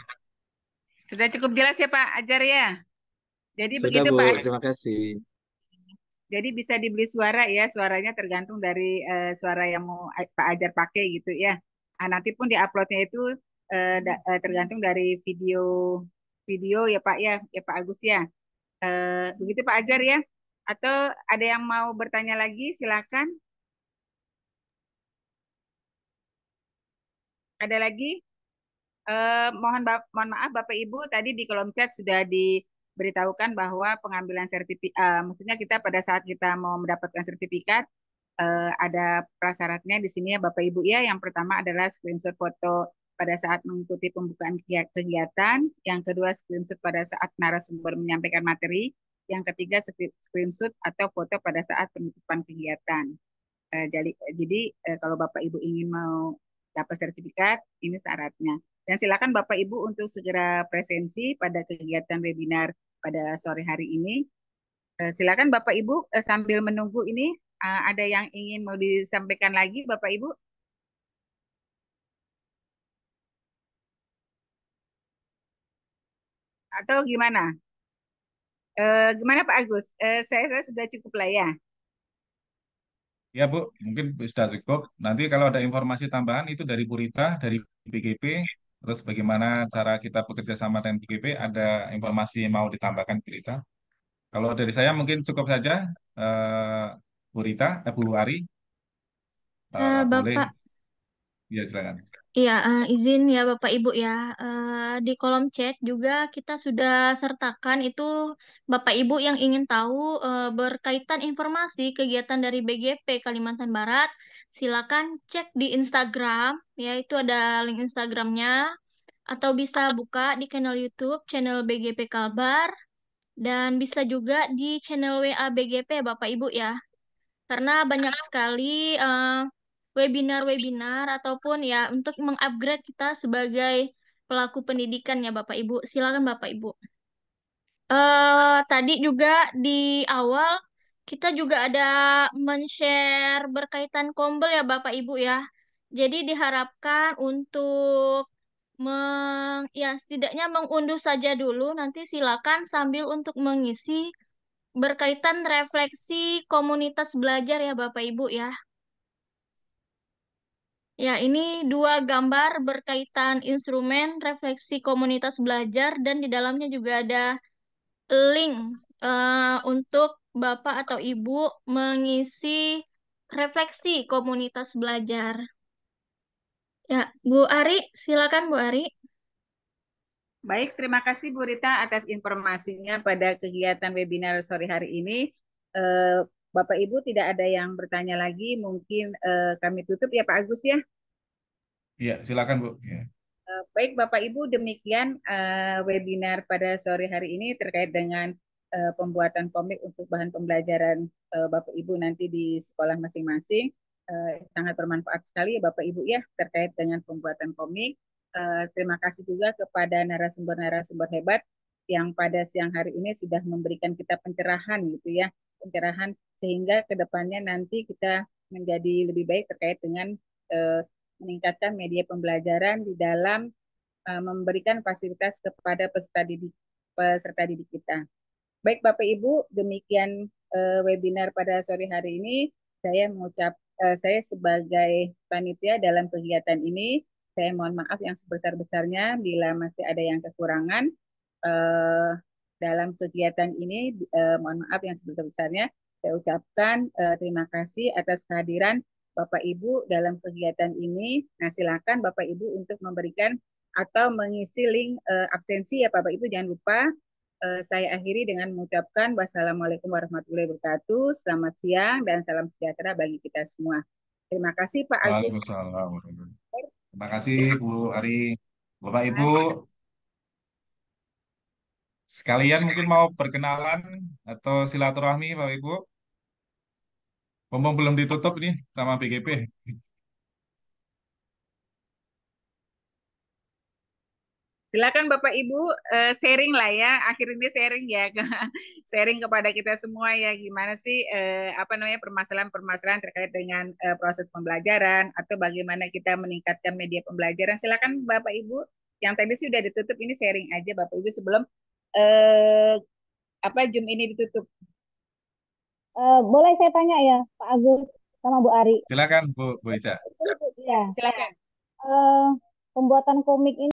Sudah cukup jelas ya Pak Ajar ya? Jadi sudah, begitu Bu, Pak. Terima kasih. Jadi bisa dibeli suara ya, suaranya tergantung dari uh, suara yang mau eh, Pak Ajar pakai gitu ya. Nah, nanti pun di uploadnya itu eh, da, eh, tergantung dari video video ya Pak ya, ya Pak Agus ya. Eh, begitu Pak Ajar ya. Atau ada yang mau bertanya lagi silakan. Ada lagi? Eh, mohon mohon maaf Bapak Ibu tadi di kolom chat sudah di beritahukan bahwa pengambilan sertifikat, uh, eh, maksudnya kita pada saat kita mau mendapatkan sertifikat, uh, ada prasyaratnya di sini ya Bapak Ibu ya. Yang pertama adalah screenshot foto pada saat mengikuti pembukaan kegiatan, yang kedua screenshot pada saat narasumber menyampaikan materi, yang ketiga screenshot atau foto pada saat penutupan kegiatan. Uh, jadi, jadi uh, kalau Bapak Ibu ingin mau dapat sertifikat, ini syaratnya. Dan silakan Bapak Ibu untuk segera presensi pada kegiatan webinar pada sore hari ini. silakan Bapak Ibu sambil menunggu ini uh, ada yang ingin mau disampaikan lagi Bapak Ibu? Atau gimana? Uh, gimana Pak Agus? Uh, saya, saya sudah cukup lah ya. Ya Bu, mungkin sudah cukup. Nanti kalau ada informasi tambahan itu dari Purita, dari PGP, terus bagaimana cara kita bekerja sama dengan PGP, ada informasi yang mau ditambahkan Purita? Kalau dari saya mungkin cukup saja. Uh, Bu Rita, eh, Bu Ari, uh, uh, Bapak, Iya, silakan. Iya, uh, izin ya Bapak Ibu ya. Uh, di kolom chat juga kita sudah sertakan itu Bapak Ibu yang ingin tahu uh, berkaitan informasi kegiatan dari BGP Kalimantan Barat, silakan cek di Instagram, ya itu ada link Instagramnya, atau bisa buka di channel YouTube channel BGP Kalbar, dan bisa juga di channel WA BGP ya, Bapak Ibu ya. Karena banyak sekali eh, webinar-webinar ataupun ya untuk mengupgrade kita sebagai pelaku pendidikan ya Bapak Ibu. Silakan Bapak Ibu. Uh, tadi juga di awal kita juga ada men-share berkaitan kombel ya Bapak Ibu ya. Jadi diharapkan untuk meng, ya setidaknya mengunduh saja dulu nanti silakan sambil untuk mengisi berkaitan refleksi komunitas belajar ya Bapak Ibu ya. Ya, ini dua gambar berkaitan instrumen refleksi komunitas belajar dan di dalamnya juga ada link uh, untuk Bapak atau Ibu mengisi refleksi komunitas belajar. Ya, Bu Ari, silakan Bu Ari. Baik, terima kasih Bu Rita atas informasinya pada kegiatan webinar sore hari ini. Eh, Bapak Ibu tidak ada yang bertanya lagi, mungkin eh, kami tutup ya Pak Agus ya. Iya, silakan Bu. Ya. baik Bapak Ibu, demikian webinar pada sore hari ini terkait dengan pembuatan komik untuk bahan pembelajaran Bapak Ibu nanti di sekolah masing-masing. sangat bermanfaat sekali ya, Bapak Ibu ya terkait dengan pembuatan komik uh, terima kasih juga kepada narasumber-narasumber hebat yang pada siang hari ini sudah memberikan kita pencerahan gitu ya pencerahan sehingga kedepannya nanti kita menjadi lebih baik terkait dengan uh, meningkatkan media pembelajaran di dalam uh, memberikan fasilitas kepada peserta didik peserta didik kita. Baik Bapak Ibu, demikian uh, webinar pada sore hari ini. Saya mengucap uh, saya sebagai panitia dalam kegiatan ini saya mohon maaf yang sebesar-besarnya bila masih ada yang kekurangan uh, dalam kegiatan ini. Uh, mohon maaf yang sebesar-besarnya. Saya ucapkan uh, terima kasih atas kehadiran Bapak Ibu dalam kegiatan ini. Nah, silakan Bapak Ibu untuk memberikan atau mengisi link uh, absensi ya Bapak Ibu jangan lupa. uh, saya akhiri dengan mengucapkan wassalamualaikum warahmatullahi wabarakatuh. Selamat siang dan salam sejahtera bagi kita semua. Terima kasih Pak Agus. Terima kasih Bu Ari. Bapak Ibu, sekalian mungkin mau perkenalan atau silaturahmi Bapak Ibu. Ngomong belum ditutup nih sama BGP. Silakan Bapak Ibu uh, sharing lah ya, akhirnya sharing ya, sharing kepada kita semua ya gimana sih eh, apa namanya permasalahan-permasalahan terkait dengan eh, proses pembelajaran atau bagaimana kita meningkatkan media pembelajaran. Silakan Bapak Ibu yang tadi sudah ditutup ini sharing aja Bapak Ibu sebelum apa Zoom ini ditutup. Uh, boleh saya tanya ya Pak Agus sama Bu Ari. Silakan Bu Bu Ica. Ya, silakan. Uh, pembuatan komik ini